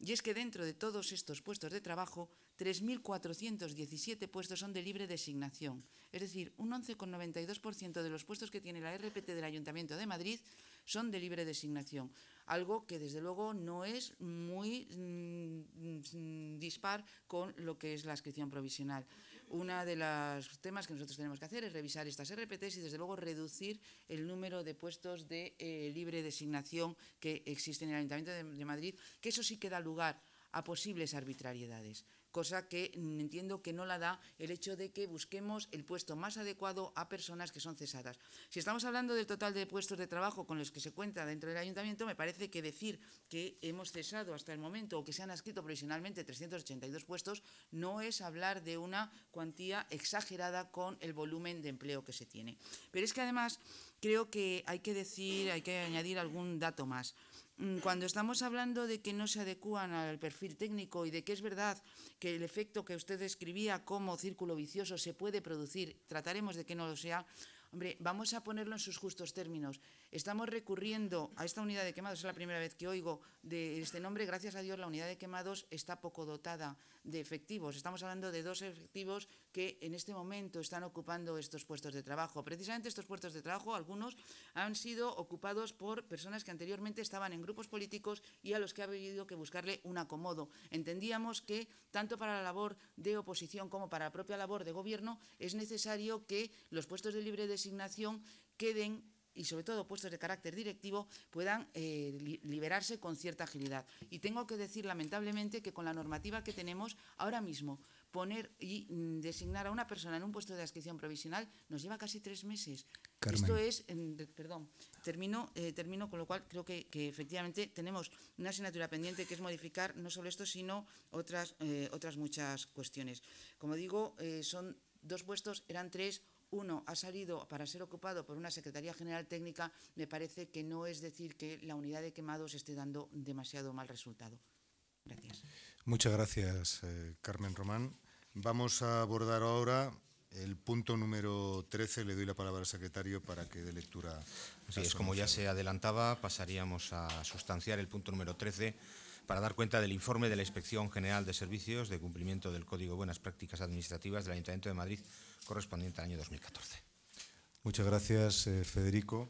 y es que dentro de todos estos puestos de trabajo, 3.417 puestos son de libre designación. Es decir, un 11,92% de los puestos que tiene la RPT del Ayuntamiento de Madrid son de libre designación algo que desde luego no es muy mm, mm, dispar con lo que es la inscripción provisional. Uno de los temas que nosotros tenemos que hacer es revisar estas RPTs y desde luego reducir el número de puestos de eh, libre designación que existen en el Ayuntamiento de Madrid, que eso sí que da lugar a posibles arbitrariedades cosa que mm, entiendo que no la da el hecho de que busquemos el puesto más adecuado a personas que son cesadas. Si estamos hablando del total de puestos de trabajo con los que se cuenta dentro del ayuntamiento, me parece que decir que hemos cesado hasta el momento o que se han adscrito provisionalmente 382 puestos no es hablar de una cuantía exagerada con el volumen de empleo que se tiene. Pero es que además creo que hay que decir, hay que añadir algún dato más. Mm, cuando estamos hablando de que no se adecúan al perfil técnico y de que es verdad que el efecto que usted describía como círculo vicioso se puede producir, trataremos de que no lo sea, hombre, vamos a ponerlo en sus justos términos. Estamos recurriendo a esta unidad de quemados, es la primera vez que oigo de este nombre, gracias a Dios la unidad de quemados está poco dotada de efectivos. Estamos hablando de dos efectivos que en este momento están ocupando estos puestos de trabajo. Precisamente estos puestos de trabajo, algunos han sido ocupados por personas que anteriormente estaban en grupos políticos y a los que ha habido que buscarle un acomodo. Entendíamos que tanto para la labor de oposición como para la propia labor de gobierno es necesario que los puestos de libre designación queden y sobre todo puestos de carácter directivo puedan eh, liberarse con cierta agilidad. Y tengo que decir lamentablemente que con la normativa que tenemos ahora mismo, poner y mm, designar a una persona en un puesto de adscripción provisional nos lleva casi tres meses. Esto es, perdón, termino, eh, termino con lo cual creo que, efectivamente tenemos una asignatura pendiente que es modificar no solo esto, sino otras, eh, otras muchas cuestiones. Como digo, son dos puestos, eran tres uno ha salido para ser ocupado por una Secretaría General Técnica, me parece que no es decir que la unidad de quemados esté dando demasiado mal resultado. Gracias. Muchas gracias, eh, Carmen Román. Vamos a abordar ahora el punto número 13. Le doy la palabra al secretario para que dé lectura. Así es, como ya se adelantaba, pasaríamos a sustanciar el punto número 13 para dar cuenta del informe de la Inspección General de Servicios de cumplimiento del Código de Buenas Prácticas Administrativas del Ayuntamiento de Madrid correspondiente al año 2014. Muchas gracias, eh, Federico.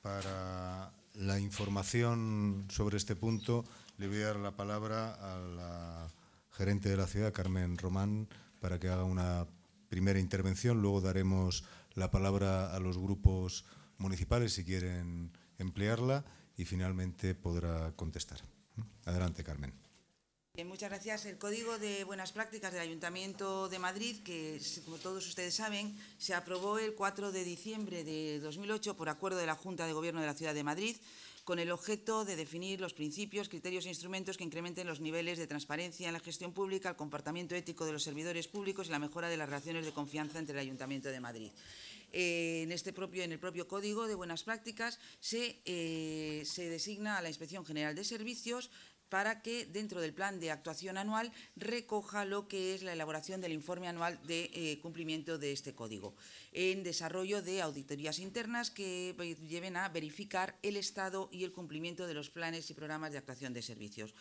Para la información sobre este punto, le voy a dar la palabra a la gerente de la ciudad, Carmen Román, para que haga una primera intervención. Luego daremos la palabra a los grupos municipales si quieren emplearla y finalmente podrá contestar. Adelante, Carmen. muchas gracias. El Código de Buenas Prácticas del Ayuntamiento de Madrid, que como todos ustedes saben, se aprobó el 4 de diciembre de 2008 por acuerdo de la Junta de Gobierno de la Ciudad de Madrid, con el objeto de definir los principios, criterios e instrumentos que incrementen los niveles de transparencia en la gestión pública, el comportamiento ético de los servidores públicos y la mejora de las relaciones de confianza entre el Ayuntamiento de Madrid. Eh, en, este propio, en el propio Código de Buenas Prácticas eh, se, designa a la Inspección General de Servicios para que dentro del plan de actuación anual recoja lo que es la elaboración del informe anual de eh, cumplimiento de este código, en desarrollo de auditorías internas que pues, lleven a verificar el estado y el cumplimiento de los planes y programas de actuación de servicios.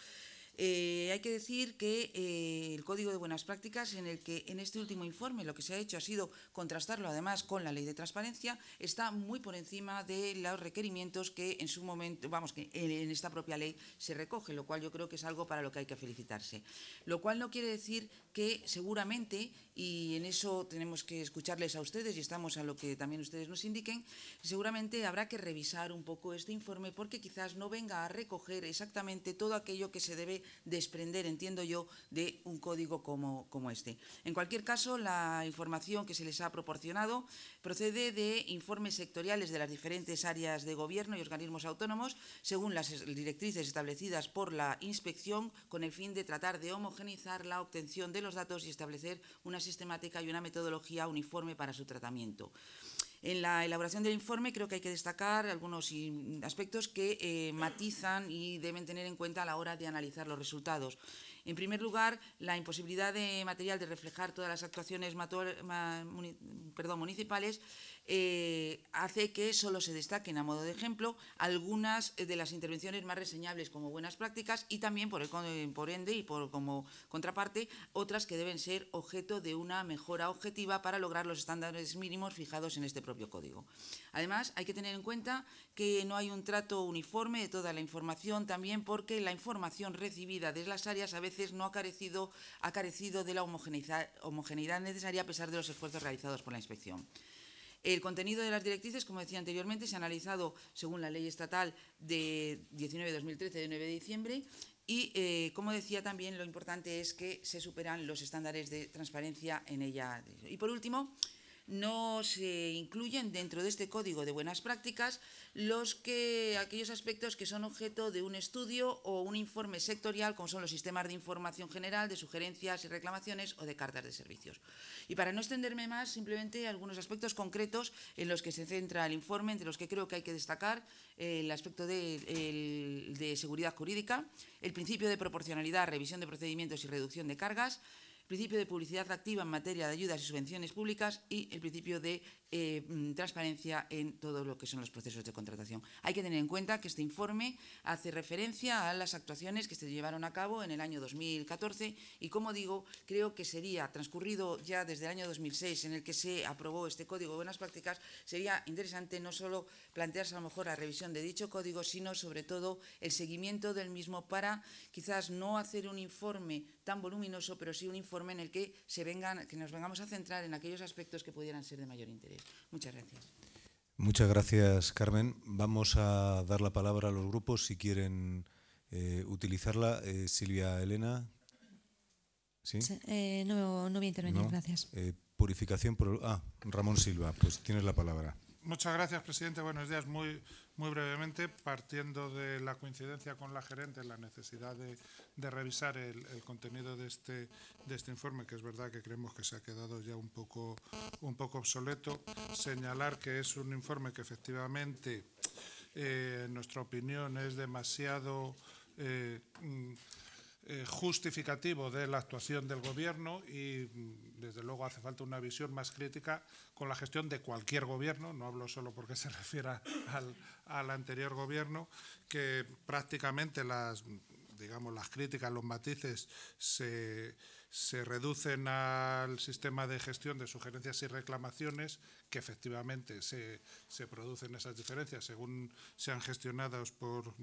Eh, hay que decir que eh, el Código de Buenas Prácticas, en el que en este último informe lo que se ha hecho ha sido contrastarlo además con la Ley de Transparencia, está muy por encima de los requerimientos que en su momento, vamos, que en esta propia ley se recoge, lo cual yo creo que es algo para lo que hay que felicitarse. Lo cual no quiere decir que seguramente, y en eso tenemos que escucharles a ustedes y estamos a lo que también ustedes nos indiquen, seguramente habrá que revisar un poco este informe porque quizás no venga a recoger exactamente todo aquello que se debe desprender, entiendo yo, de un código como, como este. En cualquier caso, la información que se les ha proporcionado procede de informes sectoriales de las diferentes áreas de gobierno y organismos autónomos, según las directrices establecidas por la inspección, con el fin de tratar de homogeneizar la obtención de los datos y establecer una sistemática y una metodología uniforme para su tratamiento. En la elaboración del informe creo que hay que destacar algunos aspectos que eh, matizan y deben tener en cuenta a la hora de analizar los resultados. En primer lugar, la imposibilidad de material de reflejar todas las actuaciones municipales eh, hace que solo se destaquen, a modo de ejemplo, algunas eh, de las intervenciones más reseñables como buenas prácticas y también, por, el, eh, ende y como contraparte, otras que deben ser objeto de una mejora objetiva para lograr los estándares mínimos fijados en este propio código. Además, hay que tener en cuenta que no hay un trato uniforme de toda la información, también porque la información recibida desde las áreas a veces no ha carecido, ha carecido de la homogeneidad necesaria a pesar de los esfuerzos realizados por la inspección. El contenido de las directrices, como decía anteriormente, se ha analizado según la ley estatal de 19-2013 de 9 de diciembre y, eh, como decía también, lo importante es que se superan los estándares de transparencia en ella. Y, por último, no se incluyen dentro de este código de buenas prácticas los que aquellos aspectos que son objeto de un estudio o un informe sectorial, como son los sistemas de información general, de sugerencias y reclamaciones o de cartas de servicios. Y para no extenderme más, simplemente algunos aspectos concretos en los que se centra el informe, entre los que creo que hay que destacar eh, el aspecto de seguridad jurídica, el principio de proporcionalidad, revisión de procedimientos y reducción de cargas, el principio de publicidad activa en materia de ayudas y subvenciones públicas y el principio de eh, mm, transparencia en todo lo que son los procesos de contratación. Hay que tener en cuenta que este informe hace referencia a las actuaciones que se llevaron a cabo en el año 2014 y, como digo, creo que sería, transcurrido ya desde el año 2006 en el que se aprobó este Código de Buenas Prácticas, sería interesante no solo plantearse a lo mejor la revisión de dicho código, sino sobre todo el seguimiento del mismo para quizás no hacer un informe tan voluminoso, pero sí un informe en el que, se vengan, que nos vengamos a centrar en aquellos aspectos que pudieran ser de mayor interés. Muchas gracias. Muchas gracias, Carmen. Vamos a dar la palabra a los grupos si quieren eh, utilizarla. Eh, Silvia Elena. ¿Sí? Eh, no, no, voy a intervenir, gracias. purificación por. Ah, Ramón Silva, pues tienes la palabra. Muchas gracias, presidente. Buenos días. Muy, muy brevemente, partiendo de la coincidencia con la gerente, en la necesidad de, revisar el, contenido de este, de este informe, que es verdad que creemos que se ha quedado ya un poco, un poco obsoleto, señalar que es un informe que efectivamente, eh, en nuestra opinión, es demasiado... Eh, mm, eh, justificativo de la actuación del Gobierno y mm, desde luego hace falta una visión más crítica con la gestión de cualquier gobierno, no hablo solo porque se refiera al, anterior gobierno, que prácticamente las digamos, las críticas, los matices se, reducen al sistema de gestión de sugerencias y reclamaciones, que efectivamente se, se producen esas diferencias según sean gestionadas por,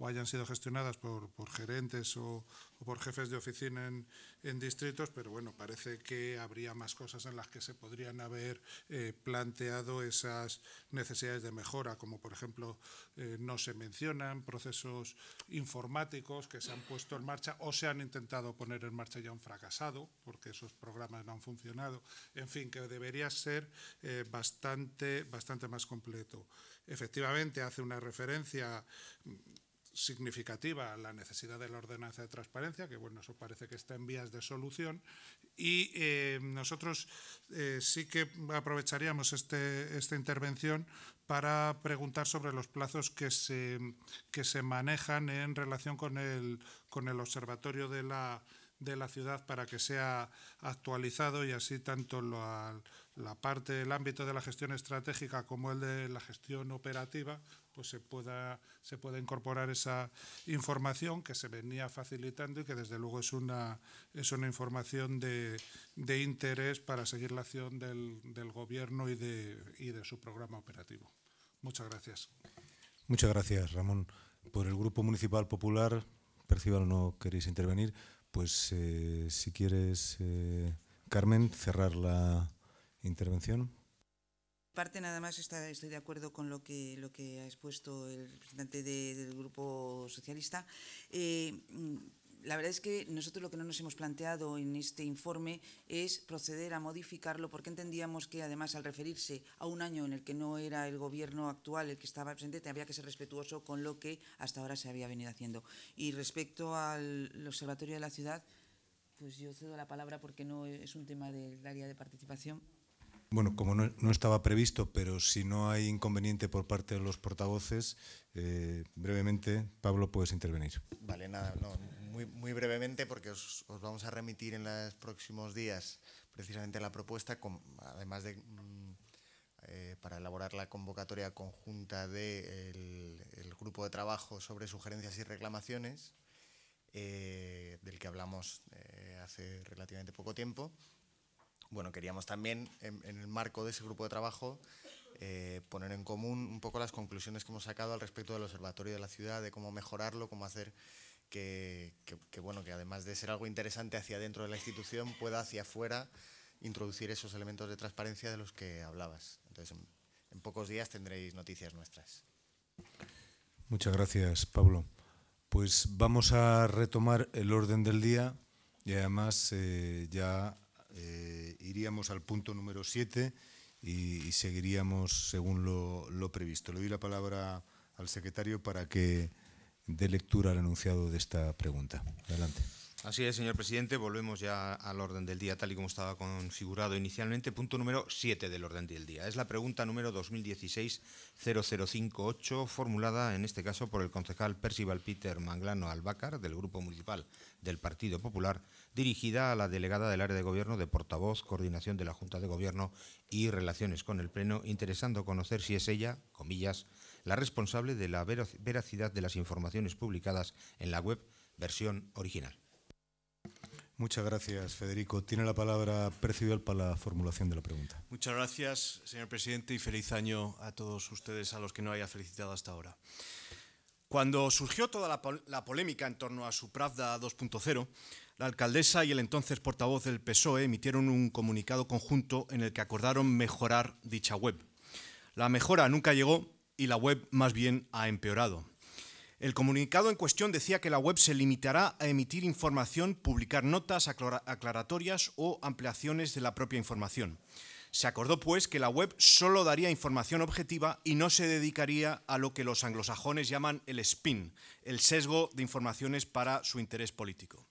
o hayan sido gestionadas por, gerentes o, por jefes de oficina en, distritos, pero bueno, parece que habría más cosas en las que se podrían haber eh, planteado esas necesidades de mejora, como por ejemplo eh, no se mencionan procesos informáticos que se han puesto en marcha o se han intentado poner en marcha y han fracasado, porque esos programas no han funcionado, en fin, que debería ser eh, bastante, bastante más completo. Efectivamente, hace una referencia significativa la necesidad de la ordenanza de transparencia, que bueno, eso parece que está en vías de solución, y eh, nosotros eh, sí que aprovecharíamos este, esta intervención para preguntar sobre los plazos que se, manejan en relación con el, observatorio de la, ciudad para que sea actualizado y así tanto la, la parte, del ámbito de la gestión estratégica como el de la gestión operativa pues se pueda, se incorporar esa información que se venía facilitando y que desde luego es una, es una información de, de interés para seguir la acción del, del Gobierno y de, y de su programa operativo. Muchas gracias. Muchas gracias, Ramón. Por el Grupo Municipal Popular, Percival no queréis intervenir, pues eh, si quieres, eh, Carmen, cerrar la intervención parte, nada más estoy de acuerdo con lo que, ha expuesto el representante del Grupo Socialista. Eh, mm, la verdad es que nosotros lo que no nos hemos planteado en este informe es proceder a modificarlo porque entendíamos que además al referirse a un año en el que no era el gobierno actual el que estaba presente, había que ser respetuoso con lo que hasta ahora se había venido haciendo. Y respecto al Observatorio de la Ciudad, pues yo cedo la palabra porque no es un tema del área de participación. Bueno, como no, estaba previsto, pero si no hay inconveniente por parte de los portavoces, eh, brevemente, Pablo, puedes intervenir. Vale, nada, no, muy, brevemente, porque os, vamos a remitir en los próximos días precisamente la propuesta, además de mm, eh, para elaborar la convocatoria conjunta del grupo de trabajo sobre sugerencias y reclamaciones, eh, del que hablamos hace relativamente poco tiempo bueno, queríamos también, en, el marco de ese grupo de trabajo, eh, poner en común un poco las conclusiones que hemos sacado al respecto del observatorio de la ciudad, de cómo mejorarlo, cómo hacer que, bueno, que además de ser algo interesante hacia dentro de la institución, pueda hacia afuera introducir esos elementos de transparencia de los que hablabas. Entonces, en, pocos días tendréis noticias nuestras. Muchas gracias, Pablo. Pues vamos a retomar el orden del día y además eh, ya eh, iríamos al punto número 7 y, seguiríamos según lo, previsto. Le doy la palabra al secretario para que dé lectura al enunciado de esta pregunta. Adelante. Así es, señor presidente. Volvemos ya al orden del día, tal y como estaba configurado inicialmente. Punto número 7 del orden del día. Es la pregunta número 2016-0058, formulada en este caso por el concejal Percival Peter Manglano Albácar, del Grupo Municipal del Partido Popular, dirigida a la delegada del área de gobierno de portavoz, coordinación de la Junta de Gobierno y relaciones con el Pleno, interesando conocer si es ella, comillas, la responsable de la veracidad de las informaciones publicadas en la web versión original. Muchas gracias, Federico. Tiene la palabra Percival para la formulación de la pregunta. Muchas gracias, señor presidente, y feliz año a todos ustedes a los que no haya felicitado hasta ahora. Cuando surgió toda la, la polémica en torno a su Pravda 2.0, la alcaldesa y el entonces portavoz del PSOE emitieron un comunicado conjunto en el que acordaron mejorar dicha web. La mejora nunca llegó y la web más bien ha empeorado. El comunicado en cuestión decía que la web se limitará a emitir información, publicar notas aclaratorias o ampliaciones de la propia información. Se acordó, pues, que la web solo daría información objetiva y no se dedicaría a lo que los anglosajones llaman el spin, el sesgo de informaciones para su interés político.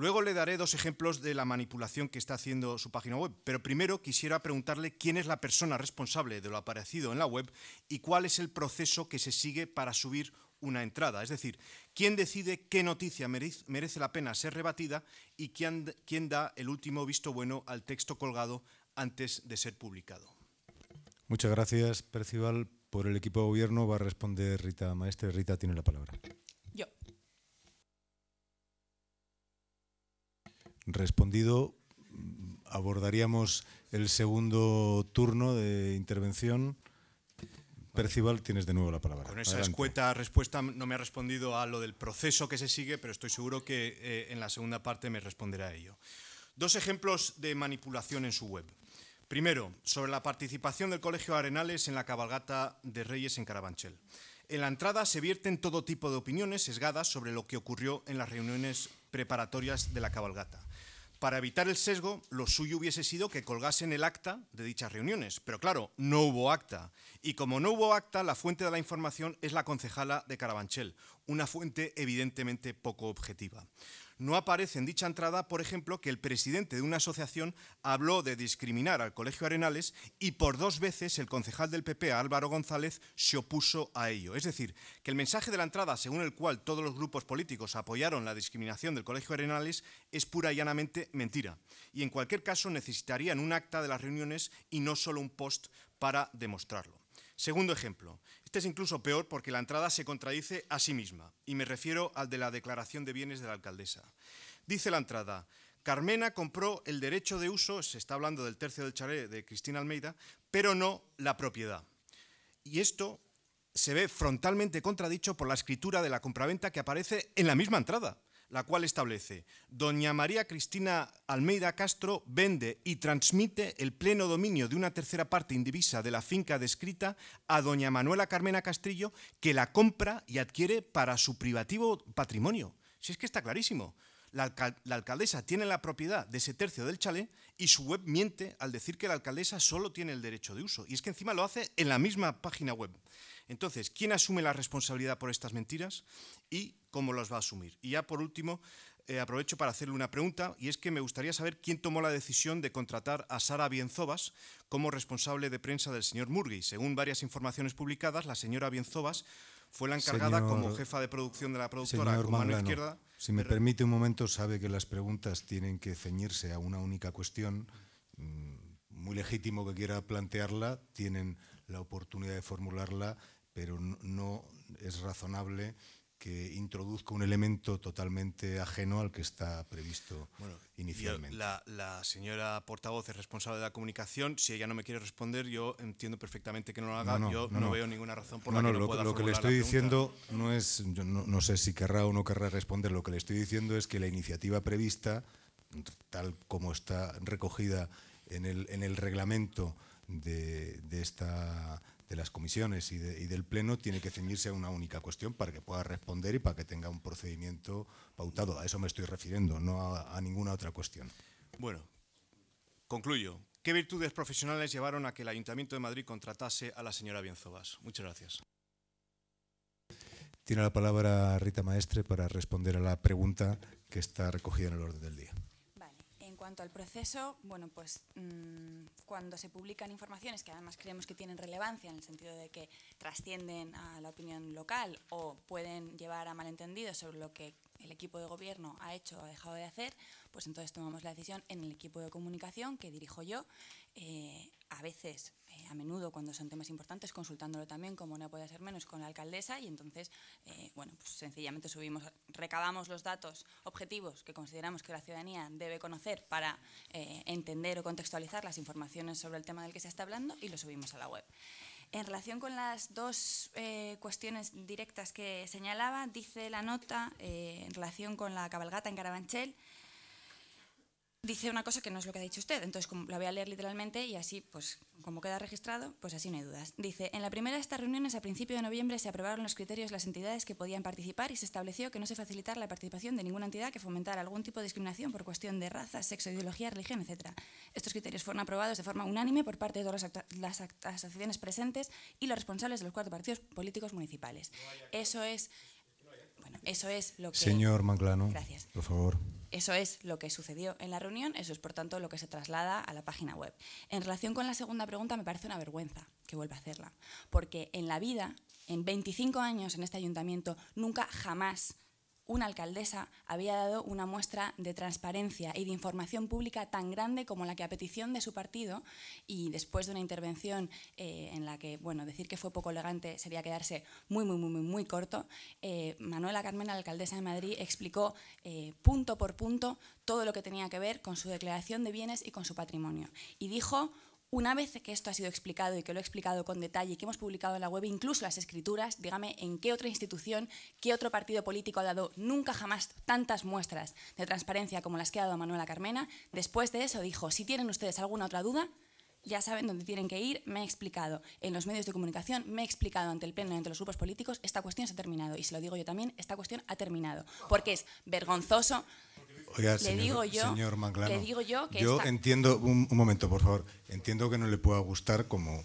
Luego le daré dos ejemplos de la manipulación que está haciendo su página web, pero primero quisiera preguntarle quién es la persona responsable de lo aparecido en la web y cuál es el proceso que se sigue para subir una entrada. Es decir, quién decide qué noticia merece la pena ser rebatida y quién, da el último visto bueno al texto colgado antes de ser publicado. Muchas gracias, Percival. Por el equipo de gobierno va a responder Rita Maestre. Rita tiene la palabra. respondido, mm, abordaríamos el segundo turno de intervención. Percival, tienes de nuevo la palabra. Con esa escueta respuesta no me ha respondido a lo del proceso que se sigue, pero estoy seguro que eh, en la segunda parte me responderá a ello. Dos ejemplos de manipulación en su web. Primero, sobre la participación del Colegio Arenales en la cabalgata de Reyes en Carabanchel. En la entrada se vierten todo tipo de opiniones sesgadas sobre lo que ocurrió en las reuniones preparatorias de la cabalgata. Para evitar el sesgo, lo suyo hubiese sido que colgasen el acta de dichas reuniones, pero claro, no hubo acta. Y como no hubo acta, la fuente de la información es la concejala de Carabanchel, una fuente evidentemente poco objetiva no aparece en dicha entrada, por ejemplo, que el presidente de una asociación habló de discriminar al Colegio Arenales y por dos veces el concejal del PP, Álvaro González, se opuso a ello. Es decir, que el mensaje de la entrada, según el cual todos los grupos políticos apoyaron la discriminación del Colegio Arenales, es pura y llanamente mentira. Y en cualquier caso necesitarían un acta de las reuniones y no solo un post para demostrarlo. Segundo ejemplo, este es incluso peor porque la entrada se contradice a sí misma, y me refiero al de la declaración de bienes de la alcaldesa. Dice la entrada, Carmena compró el derecho de uso, se está hablando del tercio del charé de Cristina Almeida, pero no la propiedad. Y esto se ve frontalmente contradicho por la escritura de la compraventa que aparece en la misma entrada la cual establece, Doña María Cristina Almeida Castro vende y transmite el pleno dominio de una tercera parte indivisa de la finca descrita a Doña Manuela Carmena Castrillo, que la compra y adquiere para su privativo patrimonio. Si es que está clarísimo. La, alcaldesa tiene la propiedad de ese tercio del chalet y su web miente al decir que la alcaldesa solo tiene el derecho de uso. Y es que encima lo hace en la misma página web. Entonces, ¿quién asume la responsabilidad por estas mentiras? ¿Y cómo los va a asumir. Y ya por último, eh, aprovecho para hacerle una pregunta, y es que me gustaría saber quién tomó la decisión de contratar a Sara Bienzobas como responsable de prensa del señor Murgui. Según varias informaciones publicadas, la señora Bienzobas fue la encargada como jefa de producción de la productora mano izquierda. Si me permite un momento, sabe que las preguntas tienen que ceñirse a una única cuestión. Mm, muy legítimo que quiera plantearla, tienen la oportunidad de formularla, pero no es razonable que introduzca un elemento totalmente ajeno al que está previsto inicialmente. la, señora portavoz es responsable de la comunicación. Si ella no me quiere responder, yo entiendo perfectamente que no lo haga. yo no, veo ninguna razón por la que no, No, no. lo que le estoy diciendo no es, yo no, sé si querrá o no querrá responder. Lo que le estoy diciendo es que la iniciativa prevista, tal como está recogida en el, reglamento de esta de las comisiones y, del Pleno tiene que ceñirse a una única cuestión para que pueda responder y para que tenga un procedimiento pautado. A eso me estoy refiriendo, no a, a ninguna otra cuestión. Bueno, concluyo. ¿Qué virtudes profesionales llevaron a que el Ayuntamiento de Madrid contratase a la señora Bienzobas? Muchas gracias. Tiene la palabra Rita Maestre para responder a la pregunta que está recogida en el orden del día cuanto al proceso, bueno, pues mm, cuando se publican informaciones que además creemos que tienen relevancia en el sentido de que trascienden a la opinión local o pueden llevar a malentendidos sobre lo que el equipo de gobierno ha hecho o ha dejado de hacer, pues entonces tomamos la decisión en el equipo de comunicación que dirijo yo, eh, a veces, eh, a menudo, cuando son temas importantes, consultándolo también, como no puede ser menos, con la alcaldesa y entonces, eh, bueno, pues sencillamente subimos, recabamos los datos objetivos que consideramos que la ciudadanía debe conocer para eh, entender o contextualizar las informaciones sobre el tema del que se está hablando y lo subimos a la web. En relación con las dos cuestiones directas que señalaba, dice la nota en relación con la cabalgata en Carabanchel dice una cosa que no es lo que ha dicho usted, entonces como, la voy a leer literalmente y así, pues como queda registrado, pues así no hay dudas. Dice, en la primera de estas reuniones a principio de noviembre se aprobaron los criterios de las entidades que podían participar y se estableció que no se facilitara la participación de ninguna entidad que fomentara algún tipo de discriminación por cuestión de raza, sexo, ideología, religión, etc. Estos criterios fueron aprobados de forma unánime por parte de todas las, asociaciones presentes y los responsables de los cuatro partidos políticos municipales. Eso es... Bueno, eso es lo que... Señor Manglano, gracias. por favor. Eso es lo que sucedió en la reunión, eso es por tanto lo que se traslada a la página web. En relación con la segunda pregunta, me parece una vergüenza que vuelva a hacerla, porque en la vida, en 25 años en este ayuntamiento, nunca jamás una alcaldesa había dado una muestra de transparencia y de información pública tan grande como la que a petición de su partido y después de una intervención eh, en la que, bueno, decir que fue poco elegante sería quedarse muy, muy, muy, muy corto, eh, Manuela Carmen, la alcaldesa de Madrid, explicó eh, punto por punto todo lo que tenía que ver con su declaración de bienes y con su patrimonio. Y dijo una vez que esto ha sido explicado y que lo he explicado con detalle y que hemos publicado en la web incluso las escrituras, dígame en qué otra institución, qué otro partido político ha dado nunca jamás tantas muestras de transparencia como las que ha dado Manuela Carmena. Después de eso dijo, si tienen ustedes alguna otra duda, ya saben dónde tienen que ir, me he explicado en los medios de comunicación, me he explicado ante el Pleno y ante los grupos políticos, esta cuestión se ha terminado. Y se lo digo yo también, esta cuestión ha terminado. Porque es vergonzoso le señor, digo yo, señor Manglano, yo entiendo, un, momento por favor, entiendo que no le pueda gustar como,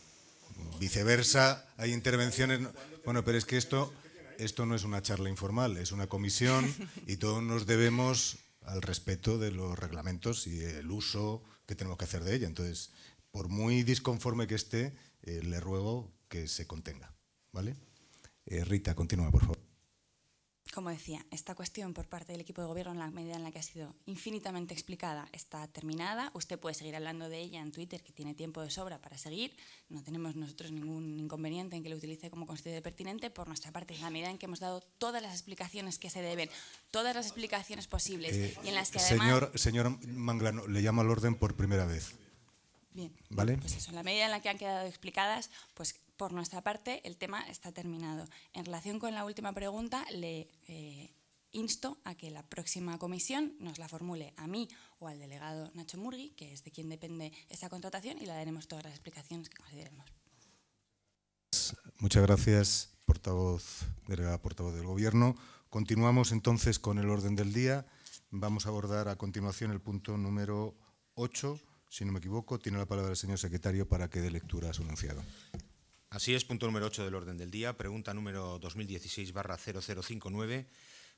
viceversa, hay intervenciones, bueno, pero es que esto, esto no es una charla informal, es una comisión y todos nos debemos al respeto de los reglamentos y el uso que tenemos que hacer de ella. Entonces, por muy disconforme que esté, eh, le ruego que se contenga. ¿Vale? Eh, Rita, continúa, por favor como decía, esta cuestión por parte del equipo de gobierno, en la medida en la que ha sido infinitamente explicada, está terminada. Usted puede seguir hablando de ella en Twitter, que tiene tiempo de sobra para seguir. No tenemos nosotros ningún inconveniente en que lo utilice como considere pertinente. Por nuestra parte, en la medida en que hemos dado todas las explicaciones que se deben, todas las explicaciones posibles, eh, y en las que además... Señor, señor Manglano, le llamo al orden por primera vez. Bien. ¿Vale? Pues eso, la medida en la que han quedado explicadas, pues por nuestra parte, el tema está terminado. En relación con la última pregunta, le eh, insto a que la próxima comisión nos la formule a mí o al delegado Nacho Murgui, que es de quien depende esa contratación, y le daremos todas las explicaciones que consideremos. Muchas gracias, portavoz, portavoz del Gobierno. Continuamos entonces con el orden del día. Vamos a abordar a continuación el punto número 8. Si no me equivoco, tiene la palabra el señor secretario para que dé lectura a su enunciado. Así es, punto número 8 del orden del día, pregunta número 2016-0059,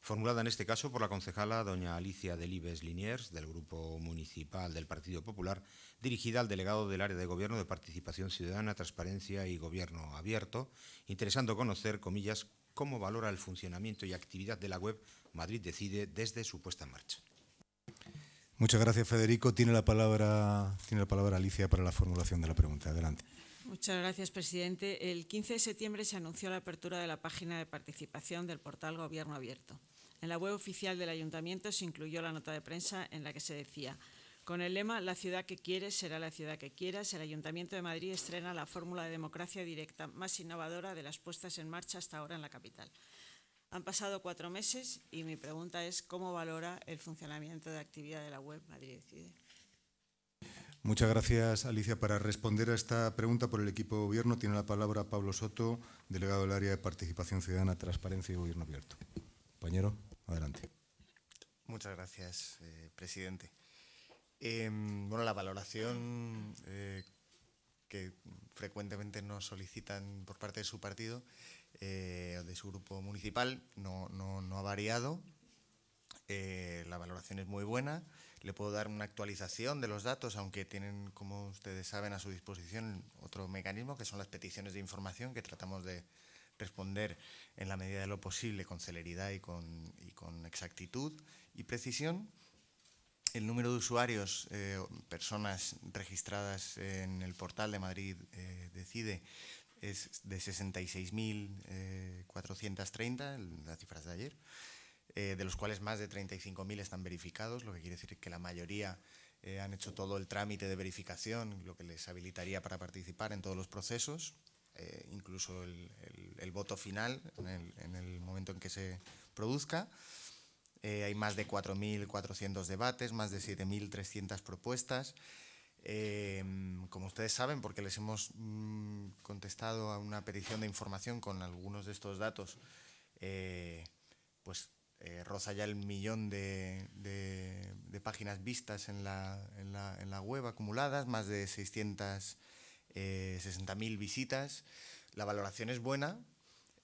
formulada en este caso por la concejala doña Alicia Delibes Liniers, del Grupo Municipal del Partido Popular, dirigida al delegado del Área de Gobierno de Participación Ciudadana, Transparencia y Gobierno Abierto, interesando conocer, comillas, cómo valora el funcionamiento y actividad de la web Madrid Decide desde su puesta en marcha. Muchas gracias, Federico. Tiene la palabra, tiene la palabra Alicia para la formulación de la pregunta. Adelante. Muchas gracias, presidente. El 15 de septiembre se anunció la apertura de la página de participación del portal Gobierno Abierto. En la web oficial del ayuntamiento se incluyó la nota de prensa en la que se decía con el lema La ciudad que quieres será la ciudad que quieras, el Ayuntamiento de Madrid estrena la fórmula de democracia directa más innovadora de las puestas en marcha hasta ahora en la capital. Han pasado cuatro meses y mi pregunta es cómo valora el funcionamiento de actividad de la web Madrid Decide. Muchas gracias, Alicia. Para responder a esta pregunta por el equipo de gobierno, tiene la palabra Pablo Soto, delegado del área de Participación Ciudadana, Transparencia y Gobierno Abierto. Compañero, adelante. Muchas gracias, eh, presidente. Em, bueno, la valoración eh, que frecuentemente nos solicitan por parte de su partido o eh, de su grupo municipal no, no ha variado. la valoración es muy buena le puedo dar una actualización de los datos, aunque tienen, como ustedes saben, a su disposición otro mecanismo que son las peticiones de información que tratamos de responder en la medida de lo posible con celeridad y con, con exactitud y precisión. El número de usuarios, eh, personas registradas en el portal de Madrid eh, Decide es de 66.430, eh, las cifras de ayer. Eh, de los cuales más de 35.000 están verificados, lo que quiere decir que la mayoría eh, han hecho todo el trámite de verificación, lo que les habilitaría para participar en todos los procesos, eh, incluso el, voto final en el, momento en que se produzca. hay más de 4.400 debates, más de 7.300 propuestas. Em, como ustedes saben, porque les hemos mm, contestado a una petición de información con algunos de estos datos, pues eh, roza ya el millón de, páginas vistas en la, web acumuladas, más de 660.000 eh, visitas. La valoración es buena,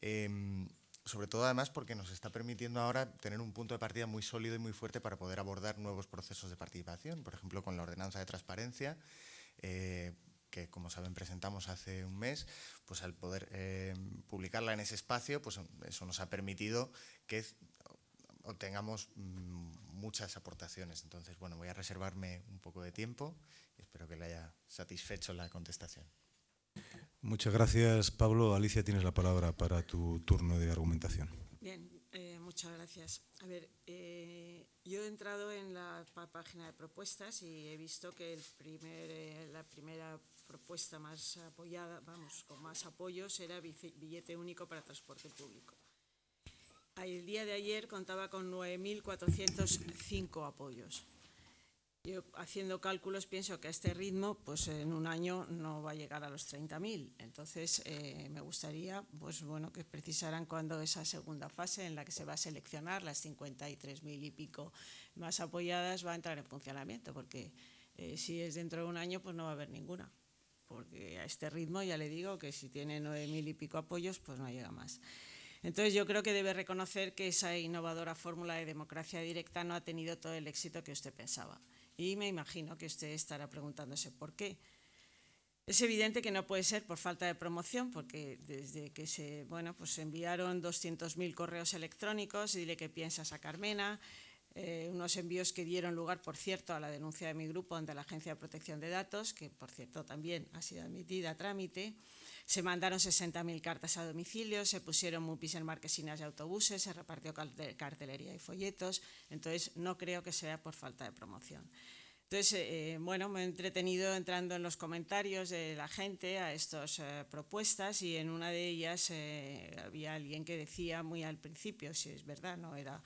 em, sobre todo además porque nos está permitiendo ahora tener un punto de partida muy sólido y muy fuerte para poder abordar nuevos procesos de participación, por ejemplo con la ordenanza de transparencia. Eh, que como saben presentamos hace un mes, pues al poder publicarla en ese espacio, pues eso nos ha permitido que obtengamos mm, muchas aportaciones. Entonces, bueno, voy a reservarme un poco de tiempo y espero que le haya satisfecho la contestación. Muchas gracias, Pablo. Alicia, tienes la palabra para tu turno de argumentación. Bien, eh, muchas gracias. A ver, eh, yo he entrado en la página de propuestas y he visto que el primer, eh, la primera propuesta más apoyada, vamos, con más apoyos, era billete único para transporte público el día de ayer contaba con 9.405 apoyos. Yo, haciendo cálculos, pienso que a este ritmo, pues en un año no va a llegar a los 30.000. Entonces, eh, me gustaría, pues bueno, que precisaran cuándo esa segunda fase en la que se va a seleccionar las 53.000 y pico más apoyadas va a entrar en funcionamiento, porque eh, si es dentro de un año, pues no va a haber ninguna. Porque a este ritmo, ya le digo, que si tiene 9.000 y pico apoyos, pues no llega más. Entonces yo creo que debe reconocer que esa innovadora fórmula de democracia directa no ha tenido todo el éxito que usted pensaba. Y me imagino que usted estará preguntándose por qué. Es evidente que no puede ser por falta de promoción, porque desde que se bueno, pues enviaron 200.000 correos electrónicos, dile que piensas a Carmena, eh, unos envíos que dieron lugar, por cierto, a la denuncia de mi grupo ante la Agencia de Protección de Datos, que por cierto también ha sido admitida a trámite, se mandaron 60.000 cartas a domicilio, se pusieron mupis en marquesinas y autobuses, se repartió cartelería y folletos, entonces no creo que sea por falta de promoción. Entonces, eh, eh, bueno, me he entretenido entrando en los comentarios de la gente a estas eh, propuestas y en una de ellas había alguien que decía muy al principio, si es verdad, no era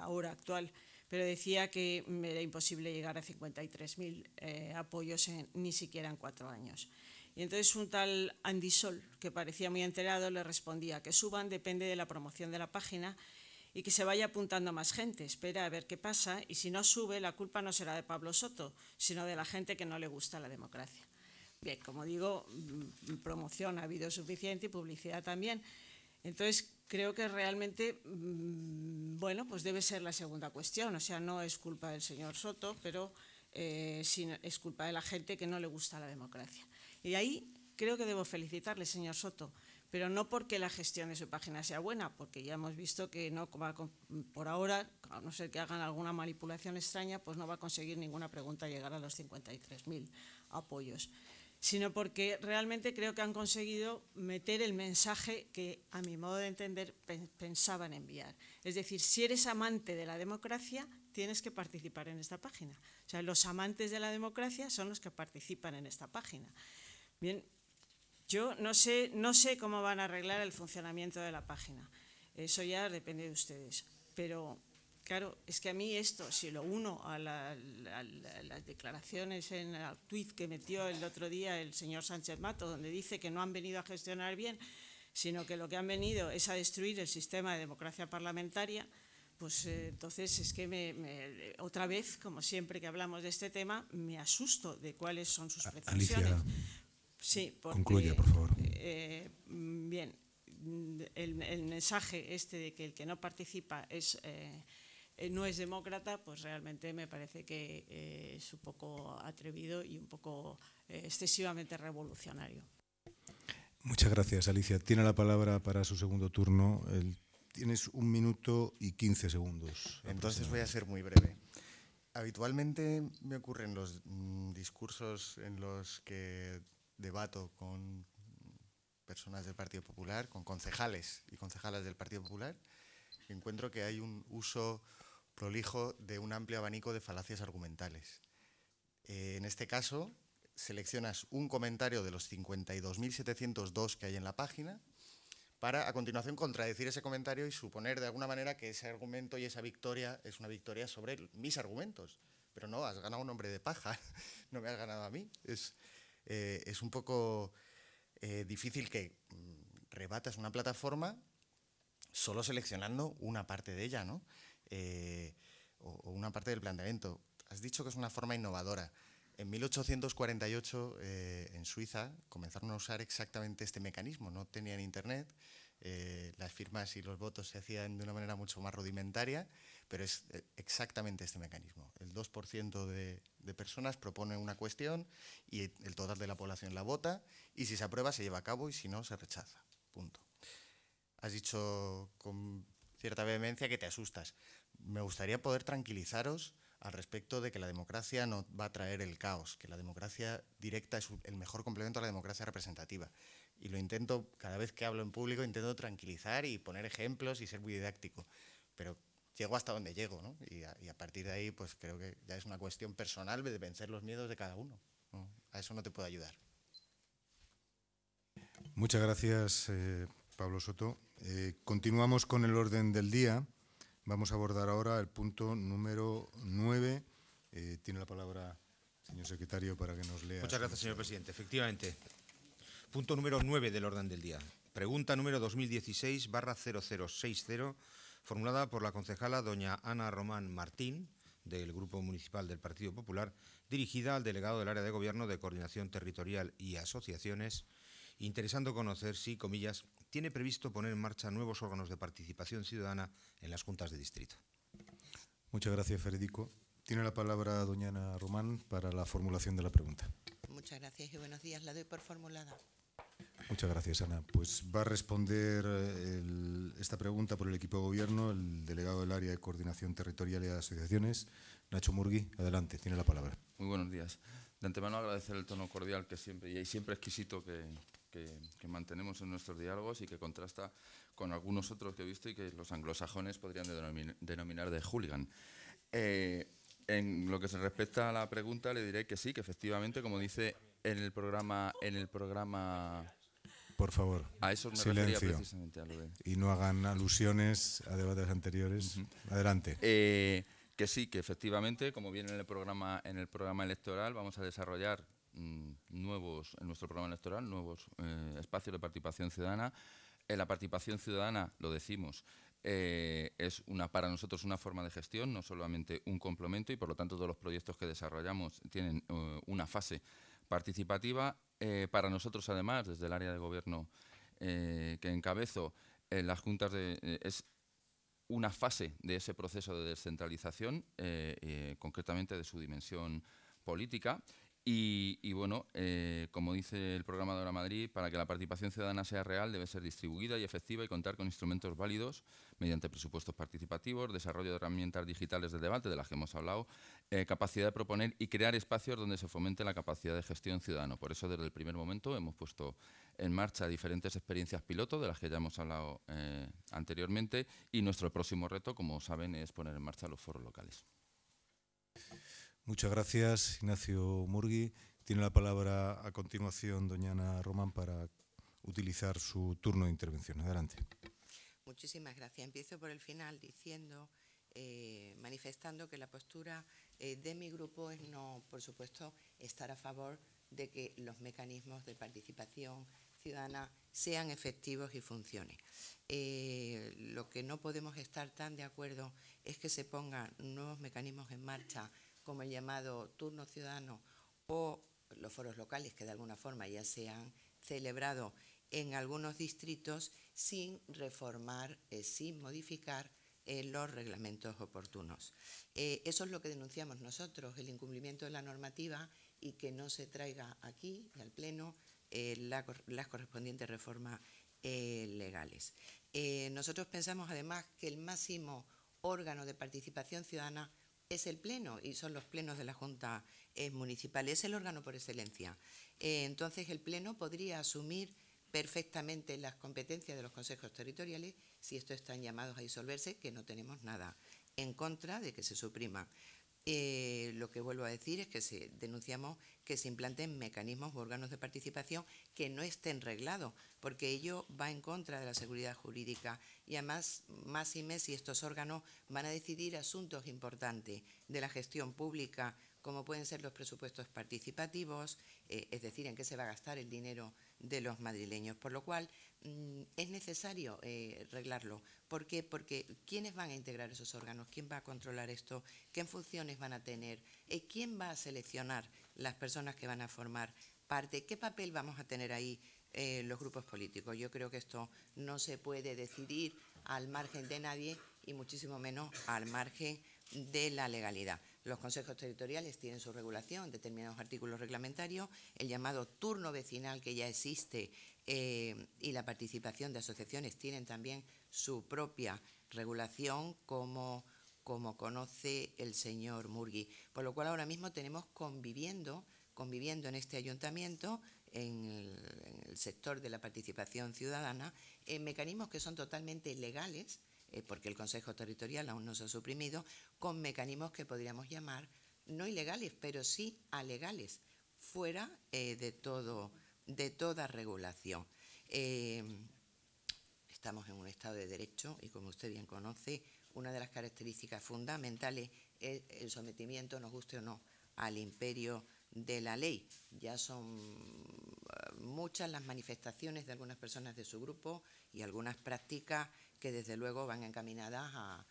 ahora actual, pero decía que era imposible llegar a 53.000 apoyos ni siquiera en cuatro años. Y entonces un tal Andisol, que parecía muy enterado, le respondía que suban depende de la promoción de la página y que se vaya apuntando más gente, espera a ver qué pasa y si no sube la culpa no será de Pablo Soto, sino de la gente que no le gusta la democracia. Bien, como digo, mm, promoción ha habido suficiente y publicidad también. Entonces, creo que realmente, mm, bueno, pues debe ser la segunda cuestión. O sea, no es culpa del señor Soto, pero eh, es culpa de la gente que no le gusta la democracia. Y ahí creo que debo felicitarle, señor Soto, pero no porque la gestión de su página sea buena, porque ya hemos visto que no va por ahora, a no ser que hagan alguna manipulación extraña, pues no va a conseguir ninguna pregunta llegar a los 53.000 apoyos, sino porque realmente creo que han conseguido meter el mensaje que, a mi modo de entender, pensaban enviar. Es decir, si eres amante de la democracia, tienes que participar en esta página. O sea, los amantes de la democracia son los que participan en esta página. Bien, yo no sé, no sé cómo van a arreglar el funcionamiento de la página. Eso ya depende de ustedes. Pero Claro, es que a mí esto, si lo uno a, las declaraciones en el tweet que metió el otro día el señor Sánchez Mato, donde dice que no han venido a gestionar bien, sino que lo que han venido es a destruir el sistema de democracia parlamentaria, pues eh, entonces es que me, otra vez, como siempre que hablamos de este tema, me asusto de cuáles son sus pretensiones. Sí, por favor. Eh, bien, el, mensaje este de que el que no participa eh, no es demócrata, pues realmente me parece que eh, es un poco atrevido y un poco excesivamente revolucionario. Muchas gracias, Alicia. Tiene la palabra para su segundo turno. tienes un minuto y quince segundos. Entonces voy a ser muy breve. Habitualmente me ocurren los mm, discursos en los que debato con personas del Partido Popular, con concejales y concejalas del Partido Popular, encuentro que hay un uso prolijo de un amplio abanico de falacias argumentales. Eh, en este caso, seleccionas un comentario de los 52.702 que hay en la página para a continuación contradecir ese comentario y suponer de alguna manera que ese argumento y esa victoria es una victoria sobre mis argumentos. Pero no, has ganado un hombre de paja, no me has ganado a mí. Es, eh, es un poco eh, difícil que mm, rebatas una plataforma solo seleccionando una parte de ella, ¿no? Eh, o, o, una parte del planteamiento. Has dicho que es una forma innovadora. En 1848, en Suiza, comenzaron a usar exactamente este mecanismo. No tenían internet, las firmas y los votos se hacían de una manera mucho más rudimentaria pero es eh, exactamente este mecanismo. El 2% de, de, personas propone una cuestión y el total de la población la vota y si se aprueba se lleva a cabo y si no se rechaza. Punto. Has dicho con cierta vehemencia que te asustas. Me gustaría poder tranquilizaros al respecto de que la democracia no va a traer el caos, que la democracia directa es el mejor complemento a la democracia representativa. Y lo intento, cada vez que hablo en público, intento tranquilizar y poner ejemplos y ser muy didáctico. Pero llego hasta donde llego, ¿no? Y a, partir de ahí, pues creo que ya es una cuestión personal de vencer los miedos de cada uno. A eso no te puedo ayudar. Muchas gracias, eh, Pablo Soto. Eh, continuamos con el orden del día. Vamos a abordar ahora el punto número 9. Eh, tiene la palabra, señor secretario, para que nos lea. Muchas gracias, señor presidente. Efectivamente. Punto número 9 del orden del día. Pregunta número 2016 barra 0060 formulada por la concejala doña Ana Román Martín, del Grupo Municipal del Partido Popular, dirigida al delegado del Área de Gobierno de Coordinación Territorial y Asociaciones, interesando conocer si, comillas, tiene previsto poner en marcha nuevos órganos de participación ciudadana en las juntas de distrito. Muchas gracias, Federico. Tiene la palabra doña Ana Román para la formulación de la pregunta. Muchas gracias y buenos días. La doy por formulada. Muchas gracias, Ana. Pues va a responder eh, esta pregunta por el equipo de gobierno el delegado del área de coordinación territorial y de asociaciones, Nacho Murgui. Adelante, tiene la palabra. Muy buenos días. De antemano agradecer el tono cordial que siempre y siempre exquisito que, mantenemos en nuestros diálogos y que contrasta con algunos otros que he visto y que los anglosajones podrían denominar, de hooligan. Eh, en lo que se respecta a la pregunta, le diré que sí, que efectivamente, como dice en el programa, en el programa por favor. A eso me Silencio. precisamente a lo de... Y no hagan alusiones a debates anteriores. Adelante. Eh, que sí, que efectivamente, como viene en el programa, en el programa electoral, vamos a desarrollar mm, nuevos, en nuestro programa electoral, nuevos eh, espacios de participación ciudadana. En la participación ciudadana, lo decimos, eh, es una, para nosotros una forma de gestión, no solamente un complemento, y por lo tanto todos los proyectos que desarrollamos tienen una fase participativa eh, para nosotros además, desde el área de gobierno eh, que encabezo, eh, las juntas es una fase de ese proceso de descentralización, concretamente de su dimensión política. Y, bueno, como dice el programa de la Madrid, para que la participación ciudadana sea real debe ser distribuida y efectiva y contar con instrumentos válidos mediante presupuestos participativos, desarrollo de herramientas digitales de debate, de las que hemos hablado, eh, capacidad de proponer y crear espacios donde se fomente la capacidad de gestión ciudadano. Por eso desde el primer momento hemos puesto en marcha diferentes experiencias piloto de las que ya hemos hablado eh, anteriormente y nuestro próximo reto, como saben, es poner en marcha los foros locales. Muchas gracias, Ignacio Murgui. Tiene la palabra a continuación doña Ana Román para utilizar su turno de intervención. Adelante. Muchísimas gracias. Empiezo por el final diciendo, eh, manifestando que la postura eh, de mi grupo es no, por supuesto, estar a favor de que los mecanismos de participación ciudadana sean efectivos y funcionen. Eh, lo que no podemos estar tan de acuerdo es que se pongan nuevos mecanismos en marcha, como el llamado turno ciudadano o los foros locales, que de alguna forma ya se han celebrado en algunos distritos, sin reformar, eh, sin modificar los reglamentos oportunos. Eh, eso es lo que denunciamos nosotros, el incumplimiento de la normativa y que no se traiga aquí al Pleno eh, las correspondientes reformas eh, legales. nosotros pensamos además que el máximo órgano de participación ciudadana es el Pleno y son los plenos de la Junta Municipal, es el órgano por excelencia. entonces el Pleno podría asumir perfectamente las competencias de los consejos territoriales si estos están llamados a disolverse, que no tenemos nada en contra de que se suprima. Eh, lo que vuelvo a decir es que denunciamos que se implanten mecanismos u órganos de participación que no estén reglados, porque ello va en contra de la seguridad jurídica. Y además, más y más, si estos órganos van a decidir asuntos importantes de la gestión pública, como pueden ser los presupuestos participativos, eh, es decir, en qué se va a gastar el dinero de los madrileños, por lo cual mm, es necesario eh, arreglarlo. ¿Por qué? Porque ¿quiénes van a integrar esos órganos? ¿Quién va a controlar esto? ¿Qué funciones van a tener? Eh, ¿Quién va a seleccionar las personas que van a formar parte? ¿Qué papel vamos a tener ahí? Eh, los grupos políticos. Yo creo que esto no se puede decidir al margen de nadie y muchísimo menos al margen de la legalidad. Los consejos territoriales tienen su regulación, determinados artículos reglamentarios, el llamado turno vecinal que ya existe eh, y la participación de asociaciones tienen también su propia regulación como, como conoce el señor Murgui. Por lo cual ahora mismo tenemos conviviendo, conviviendo en este ayuntamiento, en el, en el sector de la participación ciudadana, en mecanismos que son totalmente legales, eh, porque el Consejo Territorial aún no se ha suprimido, con mecanismos que podríamos llamar no ilegales, pero sí alegales, fuera eh, de, todo, de toda regulación. Eh, estamos en un Estado de Derecho y, como usted bien conoce, una de las características fundamentales es el sometimiento, nos guste o no, al imperio de la ley. Ya son muchas las manifestaciones de algunas personas de su grupo y algunas prácticas que desde luego van encaminadas a,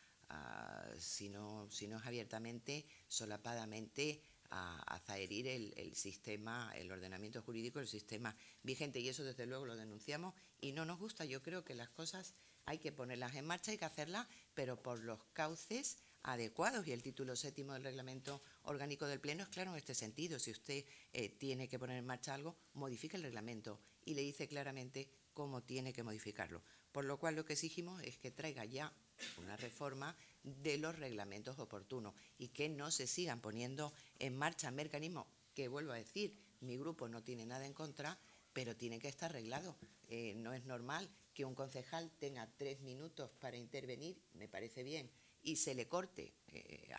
si, no, es abiertamente, solapadamente a, a zaherir el, sistema, el ordenamiento jurídico, el sistema vigente. Y eso desde luego lo denunciamos y no nos gusta. Yo creo que las cosas hay que ponerlas en marcha, hay que hacerlas, pero por los cauces adecuados. Y el título séptimo del reglamento orgánico del Pleno es claro en este sentido. Si usted eh, tiene que poner en marcha algo, modifique el reglamento y le dice claramente cómo tiene que modificarlo. Por lo cual lo que exigimos es que traiga ya una reforma de los reglamentos oportunos y que no se sigan poniendo en marcha mecanismos que, vuelvo a decir, mi grupo no tiene nada en contra, pero tiene que estar arreglado. Eh, no es normal que un concejal tenga tres minutos para intervenir, me parece bien, y se le corte eh,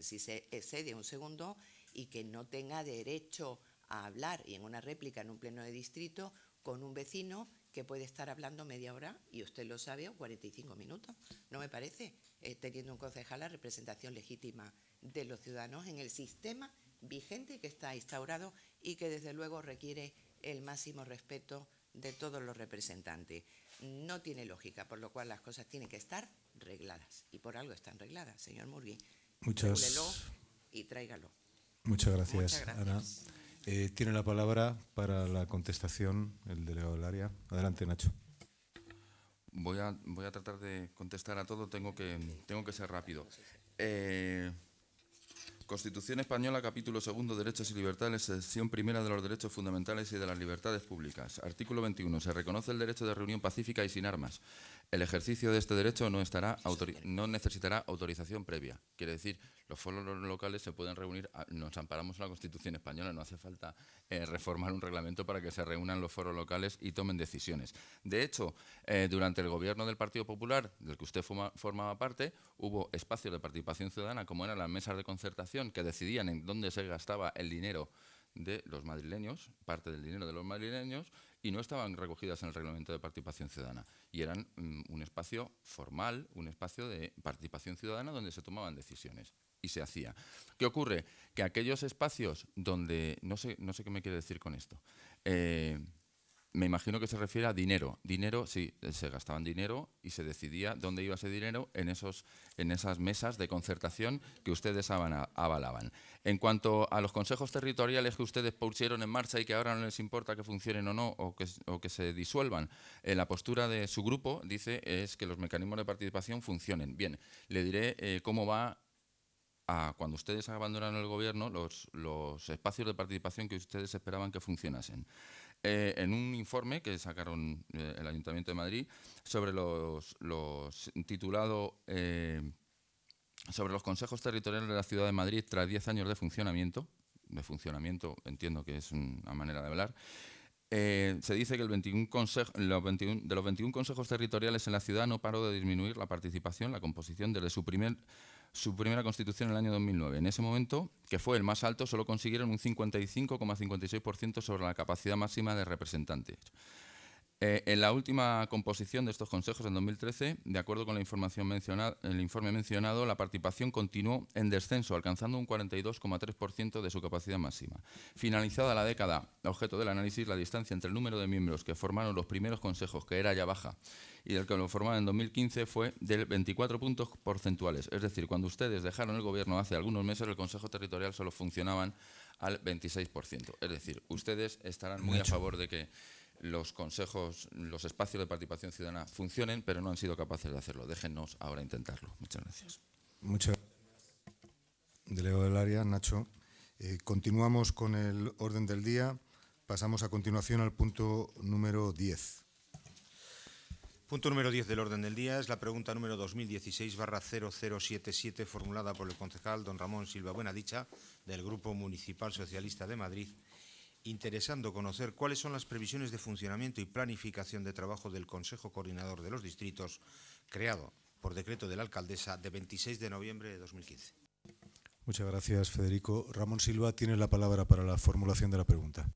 si se excede un segundo y que no tenga derecho a hablar y en una réplica en un pleno de distrito con un vecino que puede estar hablando media hora, y usted lo sabe, o 45 minutos. No me parece, eh, teniendo un concejal, la representación legítima de los ciudadanos en el sistema vigente que está instaurado y que desde luego requiere el máximo respeto de todos los representantes. No tiene lógica, por lo cual las cosas tienen que estar regladas. Y por algo están regladas, señor Murgui. Muchas y tráigalo. Muchas gracias, Muchas gracias. Eh, tiene la palabra para la contestación el delegado del área. Adelante, Nacho. Voy a, tratar de contestar a todo, tengo que, tengo que ser rápido. Eh, Constitución Española, capítulo segundo, Derechos y Libertades, sección primera de los derechos fundamentales y de las libertades públicas. Artículo 21. Se reconoce el derecho de reunión pacífica y sin armas el ejercicio de este derecho no, estará no necesitará autorización previa. Quiere decir, los foros locales se pueden reunir, nos amparamos en la Constitución española, no hace falta eh, reformar un reglamento para que se reúnan los foros locales y tomen decisiones. De hecho, eh, durante el gobierno del Partido Popular, del que usted formaba parte, hubo espacios de participación ciudadana, como eran las mesas de concertación, que decidían en dónde se gastaba el dinero de los madrileños, parte del dinero de los madrileños, y no estaban recogidas en el reglamento de participación ciudadana. Y eran mm, un espacio formal, un espacio de participación ciudadana donde se tomaban decisiones y se hacía. ¿Qué ocurre? Que aquellos espacios donde, no sé, no sé qué me quiere decir con esto, eh, me imagino que se refiere a dinero. Dinero, sí, se gastaban dinero y se decidía dónde iba ese dinero en, esos, en esas mesas de concertación que ustedes avalaban. En cuanto a los consejos territoriales que ustedes pusieron en marcha y que ahora no les importa que funcionen o no, o que, o que se disuelvan, eh, la postura de su grupo, dice, es que los mecanismos de participación funcionen. Bien, le diré eh, cómo va a cuando ustedes abandonaron el gobierno, los, los espacios de participación que ustedes esperaban que funcionasen. Eh, en un informe que sacaron eh, el Ayuntamiento de Madrid sobre los, los titulado eh, sobre los consejos territoriales de la Ciudad de Madrid tras 10 años de funcionamiento, de funcionamiento entiendo que es una manera de hablar, se dice que el 21 los 21, de los 21 consejos territoriales en la ciudad no paró de disminuir la participación, la composición desde su primer su primera constitución en el año 2009. En ese momento, que fue el más alto, solo consiguieron un 55,56% sobre la capacidad máxima de representantes. Eh, en la última composición de estos consejos, en 2013, de acuerdo con la información mencionada, el informe mencionado, la participación continuó en descenso, alcanzando un 42,3% de su capacidad máxima. Finalizada la década, objeto del análisis, la distancia entre el número de miembros que formaron los primeros consejos, que era ya baja, y el que lo formaron en 2015 fue del 24 puntos porcentuales. Es decir, cuando ustedes dejaron el gobierno hace algunos meses, el Consejo Territorial solo funcionaban al 26%. Es decir, ustedes estarán muy a favor de que los consejos, los espacios de participación ciudadana funcionen, pero no han sido capaces de hacerlo. Déjenos ahora intentarlo. Muchas gracias. Muchas gracias. Delegado del área, Nacho. Eh, continuamos con el orden del día. Pasamos a continuación al punto número 10. Punto número 10 del orden del día es la pregunta número 2016-0077 formulada por el concejal don Ramón Silva Buenadicha del Grupo Municipal Socialista de Madrid interesando conocer cuáles son las previsiones de funcionamiento y planificación de trabajo del Consejo Coordinador de los Distritos, creado por decreto de la alcaldesa de 26 de noviembre de 2015. Muchas gracias, Federico. Ramón Silva tiene la palabra para la formulación de la pregunta.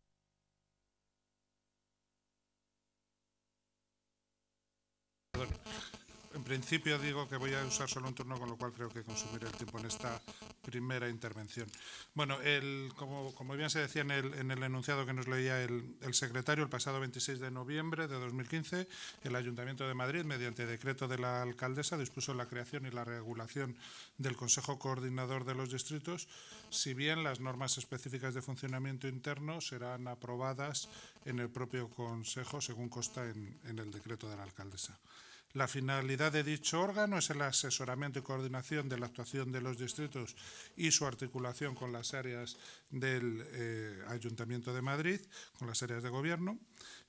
En principio digo que voy a usar solo un turno, con lo cual creo que consumiré el tiempo en esta primera intervención. Bueno, como, bien se decía en el, enunciado que nos leía el, secretario, el pasado 26 de noviembre de 2015, el Ayuntamiento de Madrid, mediante decreto de la alcaldesa, dispuso la creación y la regulación del Consejo Coordinador de los Distritos, si bien las normas específicas de funcionamiento interno serán aprobadas en el propio Consejo, según consta en el decreto de la alcaldesa. La finalidad de dicho órgano es el asesoramiento y coordinación de la actuación de los distritos y su articulación con las áreas del eh, Ayuntamiento de Madrid, con las áreas de Gobierno.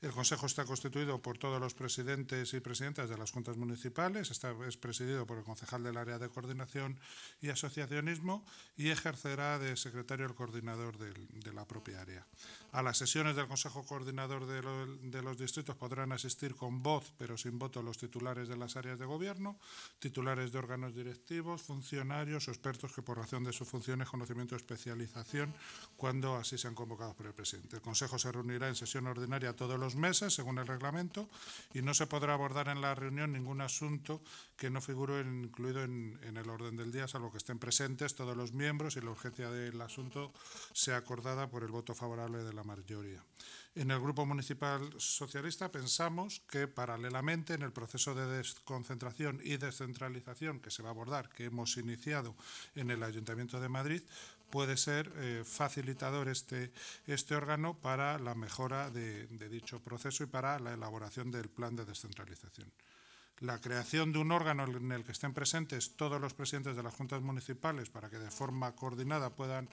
El Consejo está constituido por todos los presidentes y presidentas de las juntas municipales, está, es presidido por el concejal del área de coordinación y asociacionismo y ejercerá de secretario el coordinador de la propia área. A las sesiones del Consejo Coordinador de, los distritos podrán asistir con voz, pero sin voto, los titulares de las áreas de gobierno, titulares de órganos directivos, funcionarios o expertos que por razón de sus funciones, conocimiento o especialización, cuando así sean convocados por el presidente. El Consejo se reunirá en sesión ordinaria todos los meses, según el reglamento, y no se podrá abordar en la reunión ningún asunto que no figure incluido en el orden del día, salvo que estén presentes todos los miembros y la urgencia del asunto sea acordada por el voto favorable de la mayoría. En el Grupo Municipal Socialista pensamos que, paralelamente, en el proceso de desconcentración y descentralización que se va a abordar, que hemos iniciado en el Ayuntamiento de Madrid, puede ser eh, facilitador este, este órgano para la mejora de, de dicho proceso y para la elaboración del plan de descentralización la creación de un órgano en el que estén presentes todos los presidentes de las juntas municipales para que de forma coordinada puedan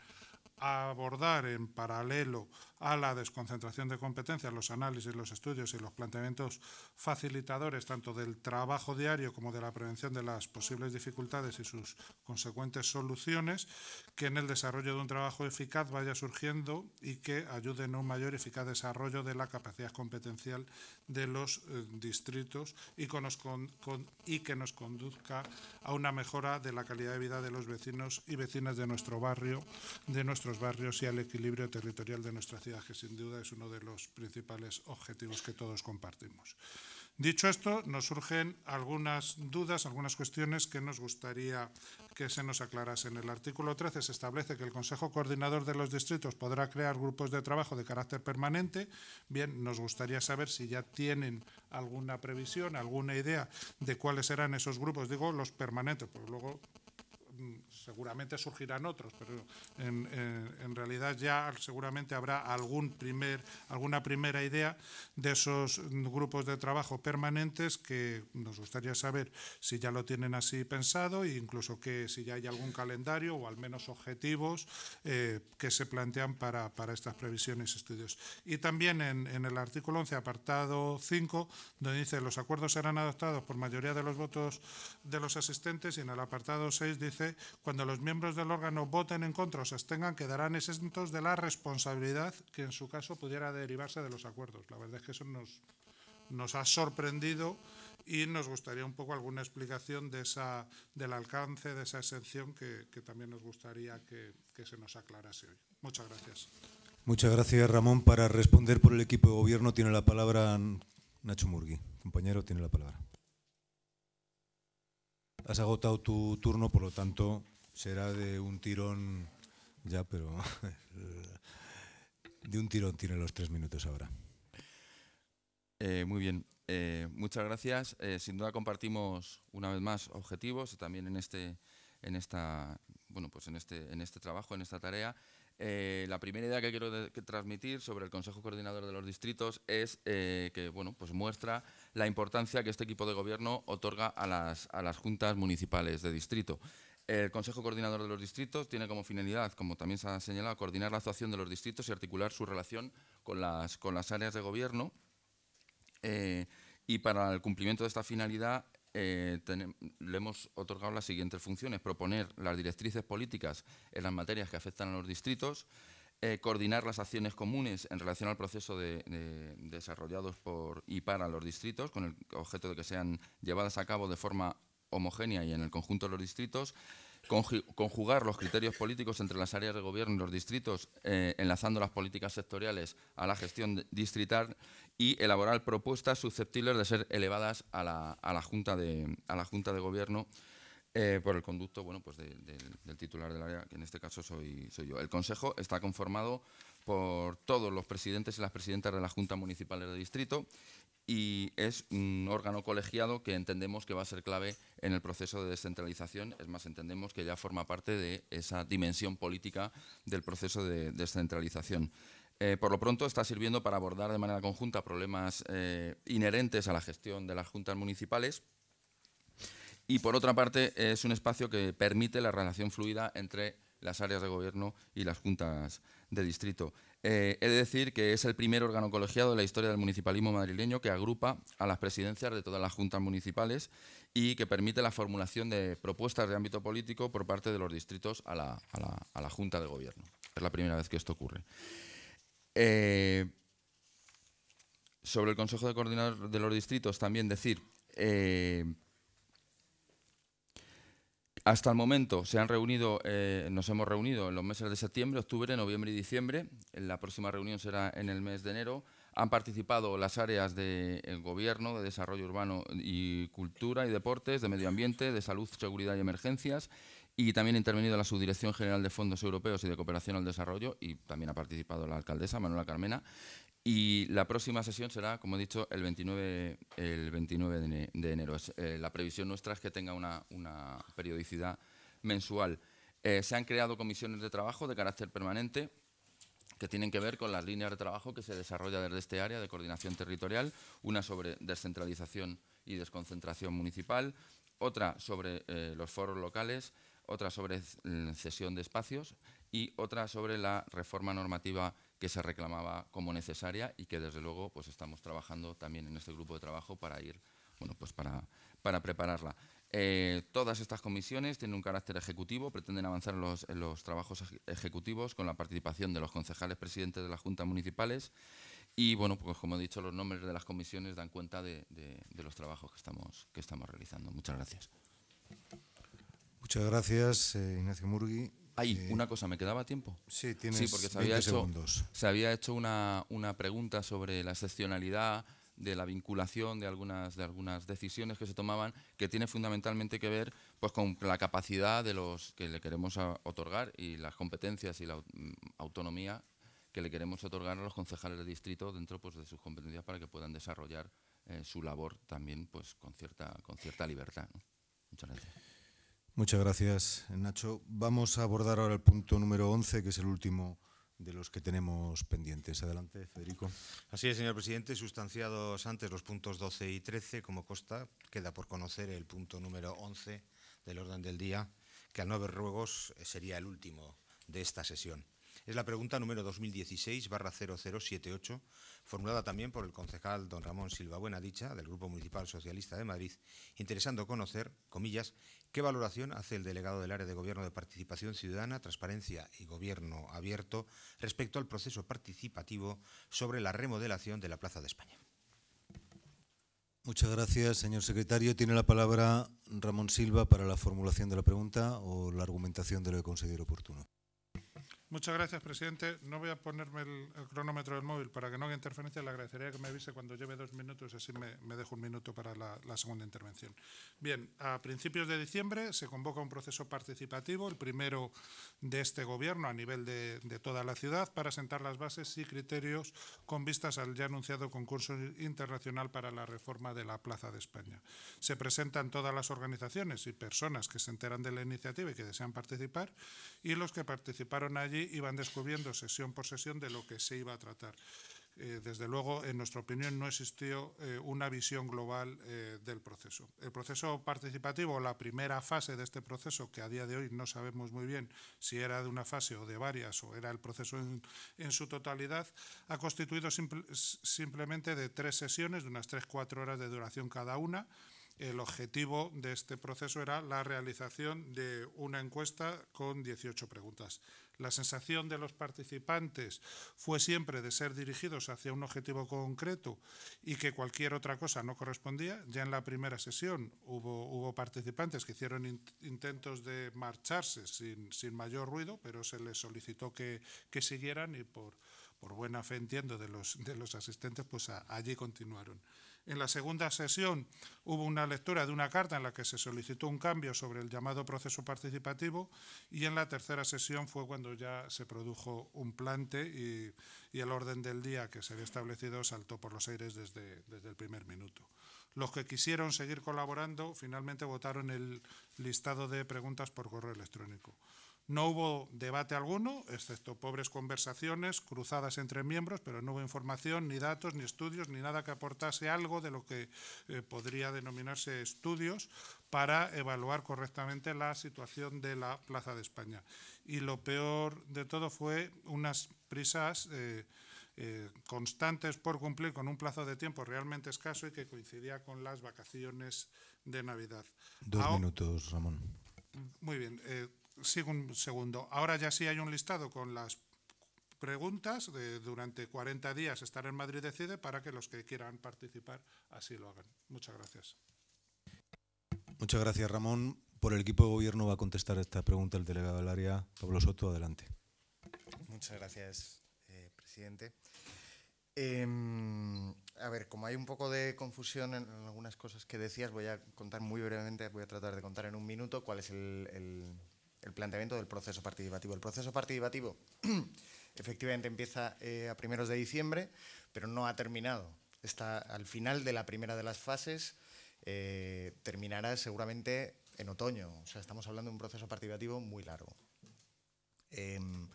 abordar en paralelo a la desconcentración de competencias, los análisis, los estudios y los planteamientos facilitadores tanto del trabajo diario como de la prevención de las posibles dificultades y sus consecuentes soluciones, que en el desarrollo de un trabajo eficaz vaya surgiendo y que ayude en un mayor y eficaz desarrollo de la capacidad competencial de los eh, distritos y, y que nos conduzca a una mejora de la calidad de vida de los vecinos y vecinas de nuestro barrio, de nuestros barrios y al equilibrio territorial de nuestra ciudad que sin duda es uno de los principales objetivos que todos compartimos. Dicho esto, nos surgen algunas dudas, algunas cuestiones que nos gustaría que se nos aclarasen. En el artículo 13 se establece que el Consejo Coordinador de los Distritos podrá crear grupos de trabajo de carácter permanente. Bien, nos gustaría saber si ya tienen alguna previsión, alguna idea de cuáles serán esos grupos, digo, los permanentes, porque luego mm, seguramente surgirán otros, pero en, realidad ya seguramente habrá algún primer, alguna primera idea de esos grupos de trabajo permanentes que nos gustaría saber si ya lo tienen así pensado e incluso que si ya hay algún calendario o al menos objetivos eh, que se plantean para, para, estas previsiones estudios. Y también en, el artículo 11, apartado 5, donde dice los acuerdos serán adoptados por mayoría de los votos de los asistentes y en el apartado 6 dice cuando los miembros del órgano voten en contra o se abstengan, quedarán exentos de la responsabilidad que en su caso pudiera derivarse de los acuerdos. La verdad es que eso nos, nos ha sorprendido y nos gustaría un poco alguna explicación de esa, del alcance de esa exención que, también nos gustaría que, que, se nos aclarase hoy. Muchas gracias. Muchas gracias, Ramón. Para responder por el equipo de gobierno tiene la palabra Nacho Murgui. Compañero, tiene la palabra. Has agotado tu turno, por lo tanto, será de un tirón, ya, pero de un tirón tiene los tres minutos ahora. Eh, muy bien, eh, muchas gracias. Eh, sin duda compartimos una vez más objetivos también en este, en esta, bueno, pues en este, en este trabajo, en esta tarea. la primera idea que quiero transmitir sobre el Consejo Coordinador de los Distritos es que bueno, pues muestra la importancia que este equipo de gobierno otorga a las, a las juntas municipales de distrito. El Consejo Coordinador de los Distritos tiene como finalidad, como también se ha señalado, coordinar la actuación de los distritos y articular su relación con las, con las áreas de gobierno. Eh, y para el cumplimiento de esta finalidad eh, le hemos otorgado las siguientes funciones. Proponer las directrices políticas en las materias que afectan a los distritos, eh, coordinar las acciones comunes en relación al proceso desarrollado desarrollados por y para los distritos, con el objeto de que sean llevadas a cabo de forma homogénea y en el conjunto de los distritos, conjugar los criterios políticos entre las áreas de gobierno y los distritos, eh, enlazando las políticas sectoriales a la gestión distrital y elaborar propuestas susceptibles de ser elevadas a la, junta, de, a la junta de Gobierno eh, por el conducto bueno, pues del titular del área, que en este caso soy, soy yo. El Consejo está conformado por todos los presidentes y las presidentas de las juntas municipales de distrito y es un órgano colegiado que entendemos que va a ser clave en el proceso de descentralización, es más, entendemos que ya forma parte de esa dimensión política del proceso de descentralización. Eh, por lo pronto está sirviendo para abordar de manera conjunta problemas eh, inherentes a la gestión de las juntas municipales y por otra parte es un espacio que permite la relación fluida entre las áreas de gobierno y las juntas de distrito. Eh, he de decir que es el primer órgano colegiado de la historia del municipalismo madrileño que agrupa a las presidencias de todas las juntas municipales y que permite la formulación de propuestas de ámbito político por parte de los distritos a la, Junta de Gobierno. Es la primera vez que esto ocurre. Eh, sobre el Consejo de Coordinadores de los Distritos, también decir eh, hasta el momento se han reunido, eh, nos hemos reunido en los meses de septiembre, octubre, noviembre y diciembre. La próxima reunión será en el mes de enero. Han participado las áreas de gobierno, de desarrollo urbano y cultura y deportes, de medio ambiente, de salud, seguridad y emergencias. Y también ha intervenido la Subdirección General de Fondos Europeos y de Cooperación al Desarrollo y también ha participado la alcaldesa Manuela Carmena. Y la próxima sesión será, como he dicho, el 29, de enero. Eh, la previsión nuestra es que tenga una, periodicidad mensual. Eh, se han creado comisiones de trabajo de carácter permanente que tienen que ver con las líneas de trabajo que se desarrolla desde este área de coordinación territorial, una sobre descentralización y desconcentración municipal, otra sobre eh, los foros locales, otra sobre cesión de espacios y otra sobre la reforma normativa que se reclamaba como necesaria y que desde luego pues estamos trabajando también en este grupo de trabajo para ir, bueno, pues para, para prepararla. Eh, todas estas comisiones tienen un carácter ejecutivo, pretenden avanzar en los, los, trabajos ejecutivos con la participación de los concejales presidentes de las juntas municipales y, bueno, pues como he dicho, los nombres de las comisiones dan cuenta de, los trabajos que estamos, que estamos realizando. Muchas gracias. Muchas gracias, eh, Ignacio Murgui. Ay, una cosa, ¿me quedaba tiempo? Sí, tienes porque se había hecho, Se había hecho una, una pregunta sobre la excepcionalidad de la vinculación de algunas, de algunas decisiones que se tomaban, que tiene fundamentalmente que ver pues, con la capacidad de los que le queremos otorgar y las competencias y la mm, autonomía que le queremos otorgar a los concejales de distrito dentro pues, de sus competencias para que puedan desarrollar eh, su labor también pues, con, cierta, con cierta libertad. Muchas gracias. Muchas gracias, Nacho. Vamos a abordar ahora el punto número 11, que es el último de los que tenemos pendientes. Adelante, Federico. Así es, señor presidente. Sustanciados antes los puntos 12 y 13, como consta, queda por conocer el punto número 11 del orden del día, que a nueve ruegos eh, sería el último de esta sesión. Es la pregunta número 2016-0078, formulada también por el concejal don Ramón Silva Buenadicha, del Grupo Municipal Socialista de Madrid, interesando conocer, comillas, qué valoración hace el delegado del área de Gobierno de Participación Ciudadana, Transparencia y Gobierno Abierto respecto al proceso participativo sobre la remodelación de la Plaza de España. Muchas gracias, señor secretario. Tiene la palabra Ramón Silva para la formulación de la pregunta o la argumentación de lo que considero oportuno. Muchas gracias, presidente. No voy a ponerme el, cronómetro del móvil para que no haya interferencia. Le agradecería que me avise cuando lleve dos minutos, así me, me dejo un minuto para la, segunda intervención. Bien, a principios de diciembre se convoca un proceso participativo, el primero de este Gobierno a nivel de, de toda la ciudad, para sentar las bases y criterios con vistas al ya anunciado concurso internacional para la reforma de la Plaza de España. Se presentan todas las organizaciones y personas que se enteran de la iniciativa y que desean participar, y los que participaron allí iban descubriendo sesión por sesión de lo que se iba a tratar. Eh, desde luego, en nuestra opinión, no existió eh, una visión global eh, del proceso. El proceso participativo, la primera fase de este proceso, que a día de hoy no sabemos muy bien si era de una fase o de varias, o era el proceso en, su totalidad, ha constituido simplemente de tres sesiones, de unas tres, cuatro horas de duración cada una. El objetivo de este proceso era la realización de una encuesta con 18 preguntas. La sensación de los participantes fue siempre de ser dirigidos hacia un objetivo concreto y que cualquier otra cosa no correspondía. Ya en la primera sesión hubo, hubo participantes que hicieron intentos de marcharse sin, mayor ruido, pero se les solicitó que, siguieran y por, buena fe entiendo de los, de los asistentes, pues allí continuaron. En la segunda sesión hubo una lectura de una carta en la que se solicitó un cambio sobre el llamado proceso participativo y en la tercera sesión fue cuando ya se produjo un plante y, el orden del día que se había establecido saltó por los aires desde, desde el primer minuto. Los que quisieron seguir colaborando finalmente votaron el listado de preguntas por correo electrónico. No hubo debate alguno, excepto pobres conversaciones cruzadas entre miembros, pero no hubo información, ni datos, ni estudios, ni nada que aportase algo de lo que eh, podría denominarse estudios para evaluar correctamente la situación de la Plaza de España. Y lo peor de todo fue unas prisas eh, eh, constantes por cumplir con un plazo de tiempo realmente escaso y que coincidía con las vacaciones de Navidad. Dos minutos, Ramón. Muy bien sigo un segundo. Ahora ya sí hay un listado con las preguntas. De, durante 40 días estar en Madrid Decide para que los que quieran participar así lo hagan. Muchas gracias. Muchas gracias, Ramón. Por el equipo de gobierno va a contestar esta pregunta el delegado del área, Pablo Soto. Adelante. Muchas gracias, eh, presidente. Em, a ver, como hay un poco de confusión en algunas cosas que decías, voy a contar muy brevemente, voy a tratar de contar en un minuto cuál es el el planteamiento del proceso participativo. El proceso participativo efectivamente empieza eh, a primeros de diciembre, pero no ha terminado. Está al final de la primera de las fases, eh, terminará seguramente en otoño. O sea, estamos hablando de un proceso participativo muy largo. Em,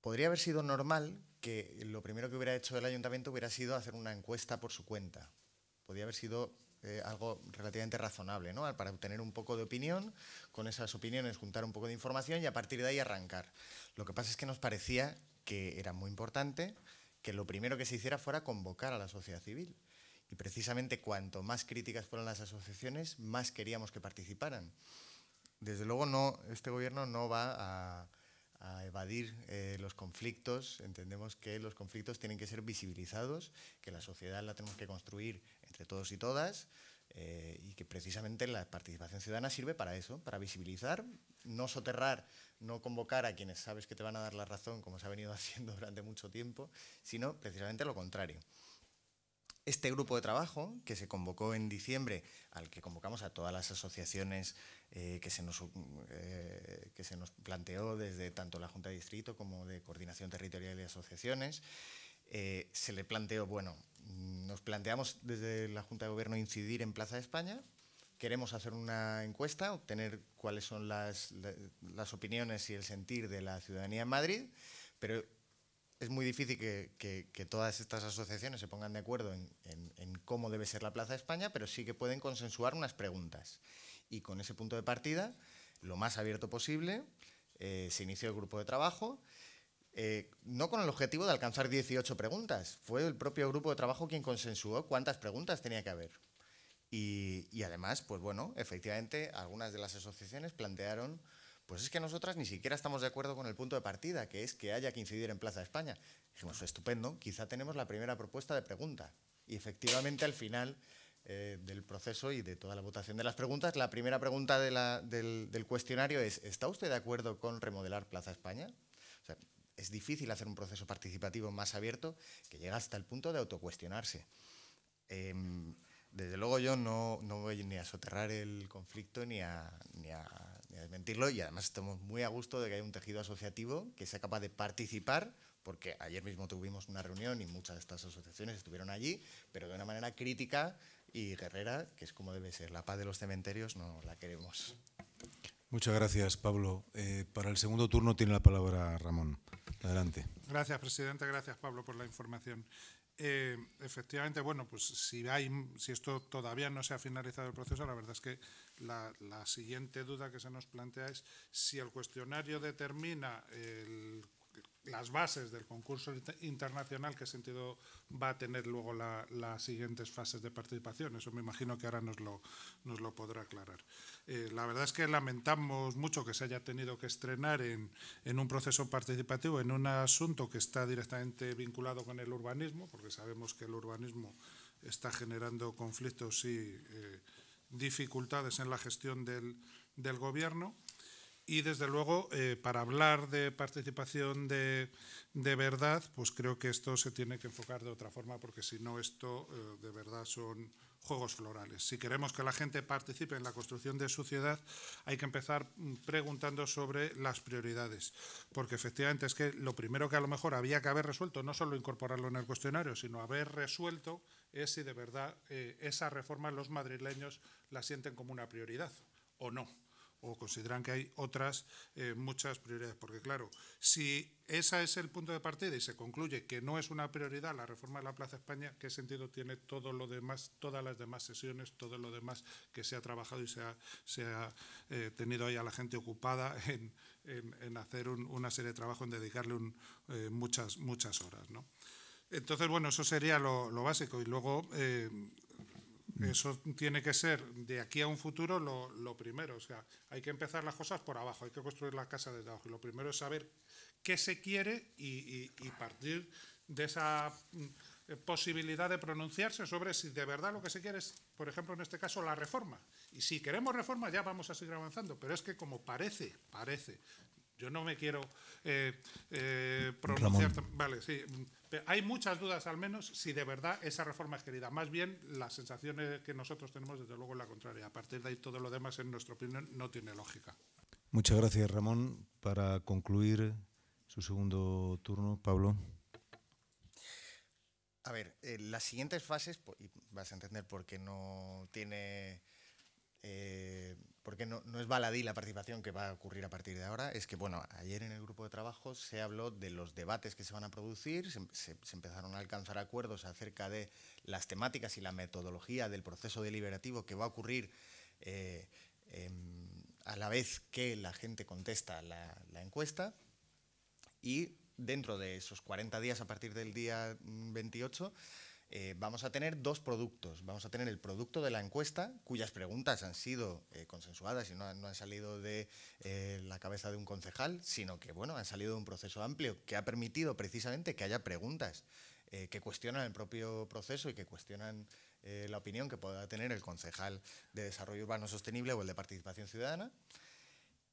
podría haber sido normal que lo primero que hubiera hecho el ayuntamiento hubiera sido hacer una encuesta por su cuenta. Podría haber sido eh, algo relativamente razonable, Para obtener un poco de opinión, con esas opiniones juntar un poco de información y a partir de ahí arrancar. Lo que pasa es que nos parecía que era muy importante que lo primero que se hiciera fuera convocar a la sociedad civil. Y precisamente cuanto más críticas fueron las asociaciones, más queríamos que participaran. Desde luego, no, este gobierno no va a, evadir eh, los conflictos. Entendemos que los conflictos tienen que ser visibilizados, que la sociedad la tenemos que construir de todos y todas, eh, y que precisamente la participación ciudadana sirve para eso, para visibilizar, no soterrar, no convocar a quienes sabes que te van a dar la razón, como se ha venido haciendo durante mucho tiempo, sino precisamente lo contrario. Este grupo de trabajo, que se convocó en diciembre, al que convocamos a todas las asociaciones eh, que, se nos, eh, que se nos planteó desde tanto la Junta de Distrito como de Coordinación Territorial de Asociaciones, se le planteó, bueno, nos planteamos desde la Junta de Gobierno incidir en Plaza de España. Queremos hacer una encuesta, obtener cuáles son las, opiniones y el sentir de la ciudadanía en Madrid, pero es muy difícil que, todas estas asociaciones se pongan de acuerdo en, cómo debe ser la Plaza de España, pero sí que pueden consensuar unas preguntas. Y con ese punto de partida, lo más abierto posible, eh, se inició el grupo de trabajo eh, no con el objetivo de alcanzar 18 preguntas. Fue el propio grupo de trabajo quien consensuó cuántas preguntas tenía que haber. Y, además, pues bueno, efectivamente, algunas de las asociaciones plantearon, pues es que nosotras ni siquiera estamos de acuerdo con el punto de partida, que es que haya que incidir en Plaza España. Dijimos, estupendo, quizá tenemos la primera propuesta de pregunta. Y efectivamente, al final eh, del proceso y de toda la votación de las preguntas, la primera pregunta del cuestionario es, ¿está usted de acuerdo con remodelar Plaza España? es difícil hacer un proceso participativo más abierto que llega hasta el punto de autocuestionarse. Em, desde luego yo no, no, voy ni a soterrar el conflicto ni a, ni, a, desmentirlo y además estamos muy a gusto de que haya un tejido asociativo que sea capaz de participar porque ayer mismo tuvimos una reunión y muchas de estas asociaciones estuvieron allí, pero de una manera crítica y guerrera, que es como debe ser. La paz de los cementerios no la queremos. Muchas gracias, Pablo. Eh, para el segundo turno tiene la palabra Ramón. Adelante. Gracias, presidente. Gracias, Pablo, por la información. Eh, efectivamente, bueno, pues si, hay, si esto todavía no se ha finalizado el proceso, la verdad es que la siguiente duda que se nos plantea es si el cuestionario determina el las bases del concurso internacional, qué sentido va a tener luego las siguientes fases de participación. Eso me imagino que ahora nos lo, nos lo podrá aclarar. Eh, la verdad es que lamentamos mucho que se haya tenido que estrenar en, un proceso participativo, en un asunto que está directamente vinculado con el urbanismo, porque sabemos que el urbanismo está generando conflictos y eh, dificultades en la gestión del gobierno y desde luego, eh, para hablar de participación de, verdad, pues creo que esto se tiene que enfocar de otra forma, porque si no, esto eh, de verdad son juegos florales. Si queremos que la gente participe en la construcción de su ciudad, hay que empezar mm, preguntando sobre las prioridades, porque efectivamente es que lo primero que a lo mejor había que haber resuelto, no solo incorporarlo en el cuestionario, sino haber resuelto es si de verdad eh, esa reforma los madrileños la sienten como una prioridad o no o consideran que hay otras eh, muchas prioridades. Porque claro, si ese es el punto de partida y se concluye que no es una prioridad la reforma de la Plaza España, ¿qué sentido tiene todo lo demás, todas las demás sesiones, todo lo demás que se ha trabajado y se ha, se ha eh, tenido ahí a la gente ocupada en, hacer una serie de trabajo, en dedicarle eh, muchas, muchas horas? ¿no? Entonces, bueno, eso sería lo, lo básico. Y luego Mm. Eso tiene que ser de aquí a un futuro lo, primero. O sea, hay que empezar las cosas por abajo, hay que construir la casa desde abajo. Y lo primero es saber qué se quiere y, partir de esa mm, posibilidad de pronunciarse sobre si de verdad lo que se quiere es, por ejemplo, en este caso, la reforma. Y si queremos reforma ya vamos a seguir avanzando, pero es que como parece, parece, yo no me quiero eh, eh pronunciar... Vale, sí, hay muchas dudas, al menos, si de verdad esa reforma es querida. Más bien, las sensaciones que nosotros tenemos, desde luego, es la contraria. A partir de ahí, todo lo demás, en nuestra opinión, no tiene lógica. Muchas gracias, Ramón. Para concluir su segundo turno, Pablo. A ver, eh, las siguientes fases, y vas a entender por qué no tiene eh, porque no, es baladí la participación que va a ocurrir a partir de ahora, es que, bueno, ayer en el grupo de trabajo se habló de los debates que se van a producir, se, empezaron a alcanzar acuerdos acerca de las temáticas y la metodología del proceso deliberativo que va a ocurrir eh, em, a la vez que la gente contesta la encuesta y dentro de esos 40 días a partir del día 28 eh, vamos a tener dos productos. Vamos a tener el producto de la encuesta, cuyas preguntas han sido eh, consensuadas y no, han salido de eh, la cabeza de un concejal, sino que bueno, han salido de un proceso amplio que ha permitido precisamente que haya preguntas que cuestionan el propio proceso y que cuestionan la opinión que pueda tener el concejal de Desarrollo Urbano Sostenible o el de Participación Ciudadana.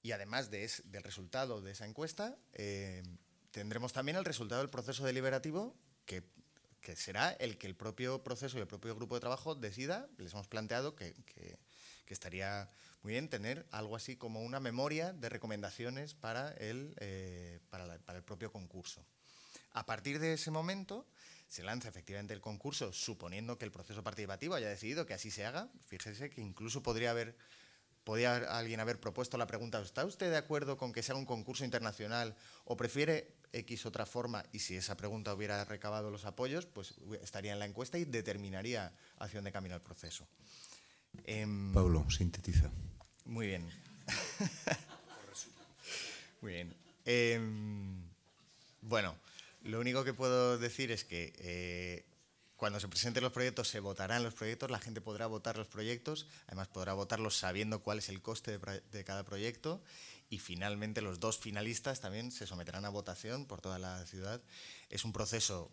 Y además de es, del resultado de esa encuesta, tendremos también el resultado del proceso deliberativo que que será el que el propio proceso y el propio grupo de trabajo decida. Les hemos planteado que, estaría muy bien tener algo así como una memoria de recomendaciones para el, eh, para el propio concurso. A partir de ese momento se lanza efectivamente el concurso, suponiendo que el proceso participativo haya decidido que así se haga. Fíjese que incluso podría haber podría alguien haber propuesto la pregunta, ¿está usted de acuerdo con que sea un concurso internacional o prefiere X otra forma y si esa pregunta hubiera recabado los apoyos, pues estaría en la encuesta y determinaría hacia dónde camino el proceso. Em, Pablo, sintetiza. Muy bien. muy bien. Em, bueno, lo único que puedo decir es que eh, cuando se presenten los proyectos se votarán los proyectos, la gente podrá votar los proyectos, además podrá votarlos sabiendo cuál es el coste de cada proyecto y finalmente los dos finalistas también se someterán a votación por toda la ciudad. Es un proceso,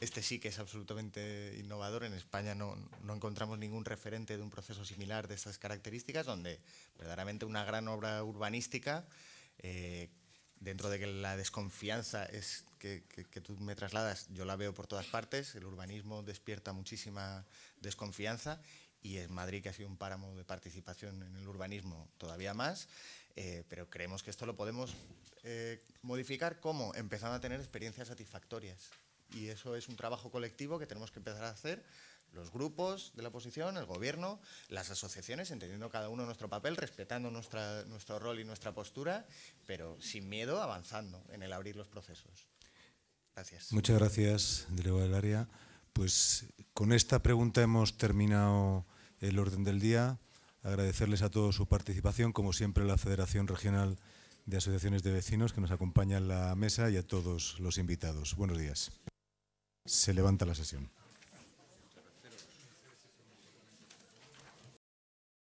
este sí que es absolutamente innovador, en España no, encontramos ningún referente de un proceso similar de estas características, donde verdaderamente una gran obra urbanística, eh, dentro de que la desconfianza es que, que, tú me trasladas, yo la veo por todas partes, el urbanismo despierta muchísima desconfianza y es Madrid que ha sido un páramo de participación en el urbanismo todavía más. Eh, pero creemos que esto lo podemos eh, modificar como empezando a tener experiencias satisfactorias. Y eso es un trabajo colectivo que tenemos que empezar a hacer los grupos de la oposición, el gobierno, las asociaciones, entendiendo cada uno nuestro papel, respetando nuestro rol y nuestra postura, pero sin miedo avanzando en el abrir los procesos. Gracias. Muchas gracias, delegado del área. Pues con esta pregunta hemos terminado el orden del día agradecerles a todos su participación, como siempre la Federación Regional de Asociaciones de Vecinos que nos acompaña en la mesa y a todos los invitados. Buenos días. Se levanta la sesión.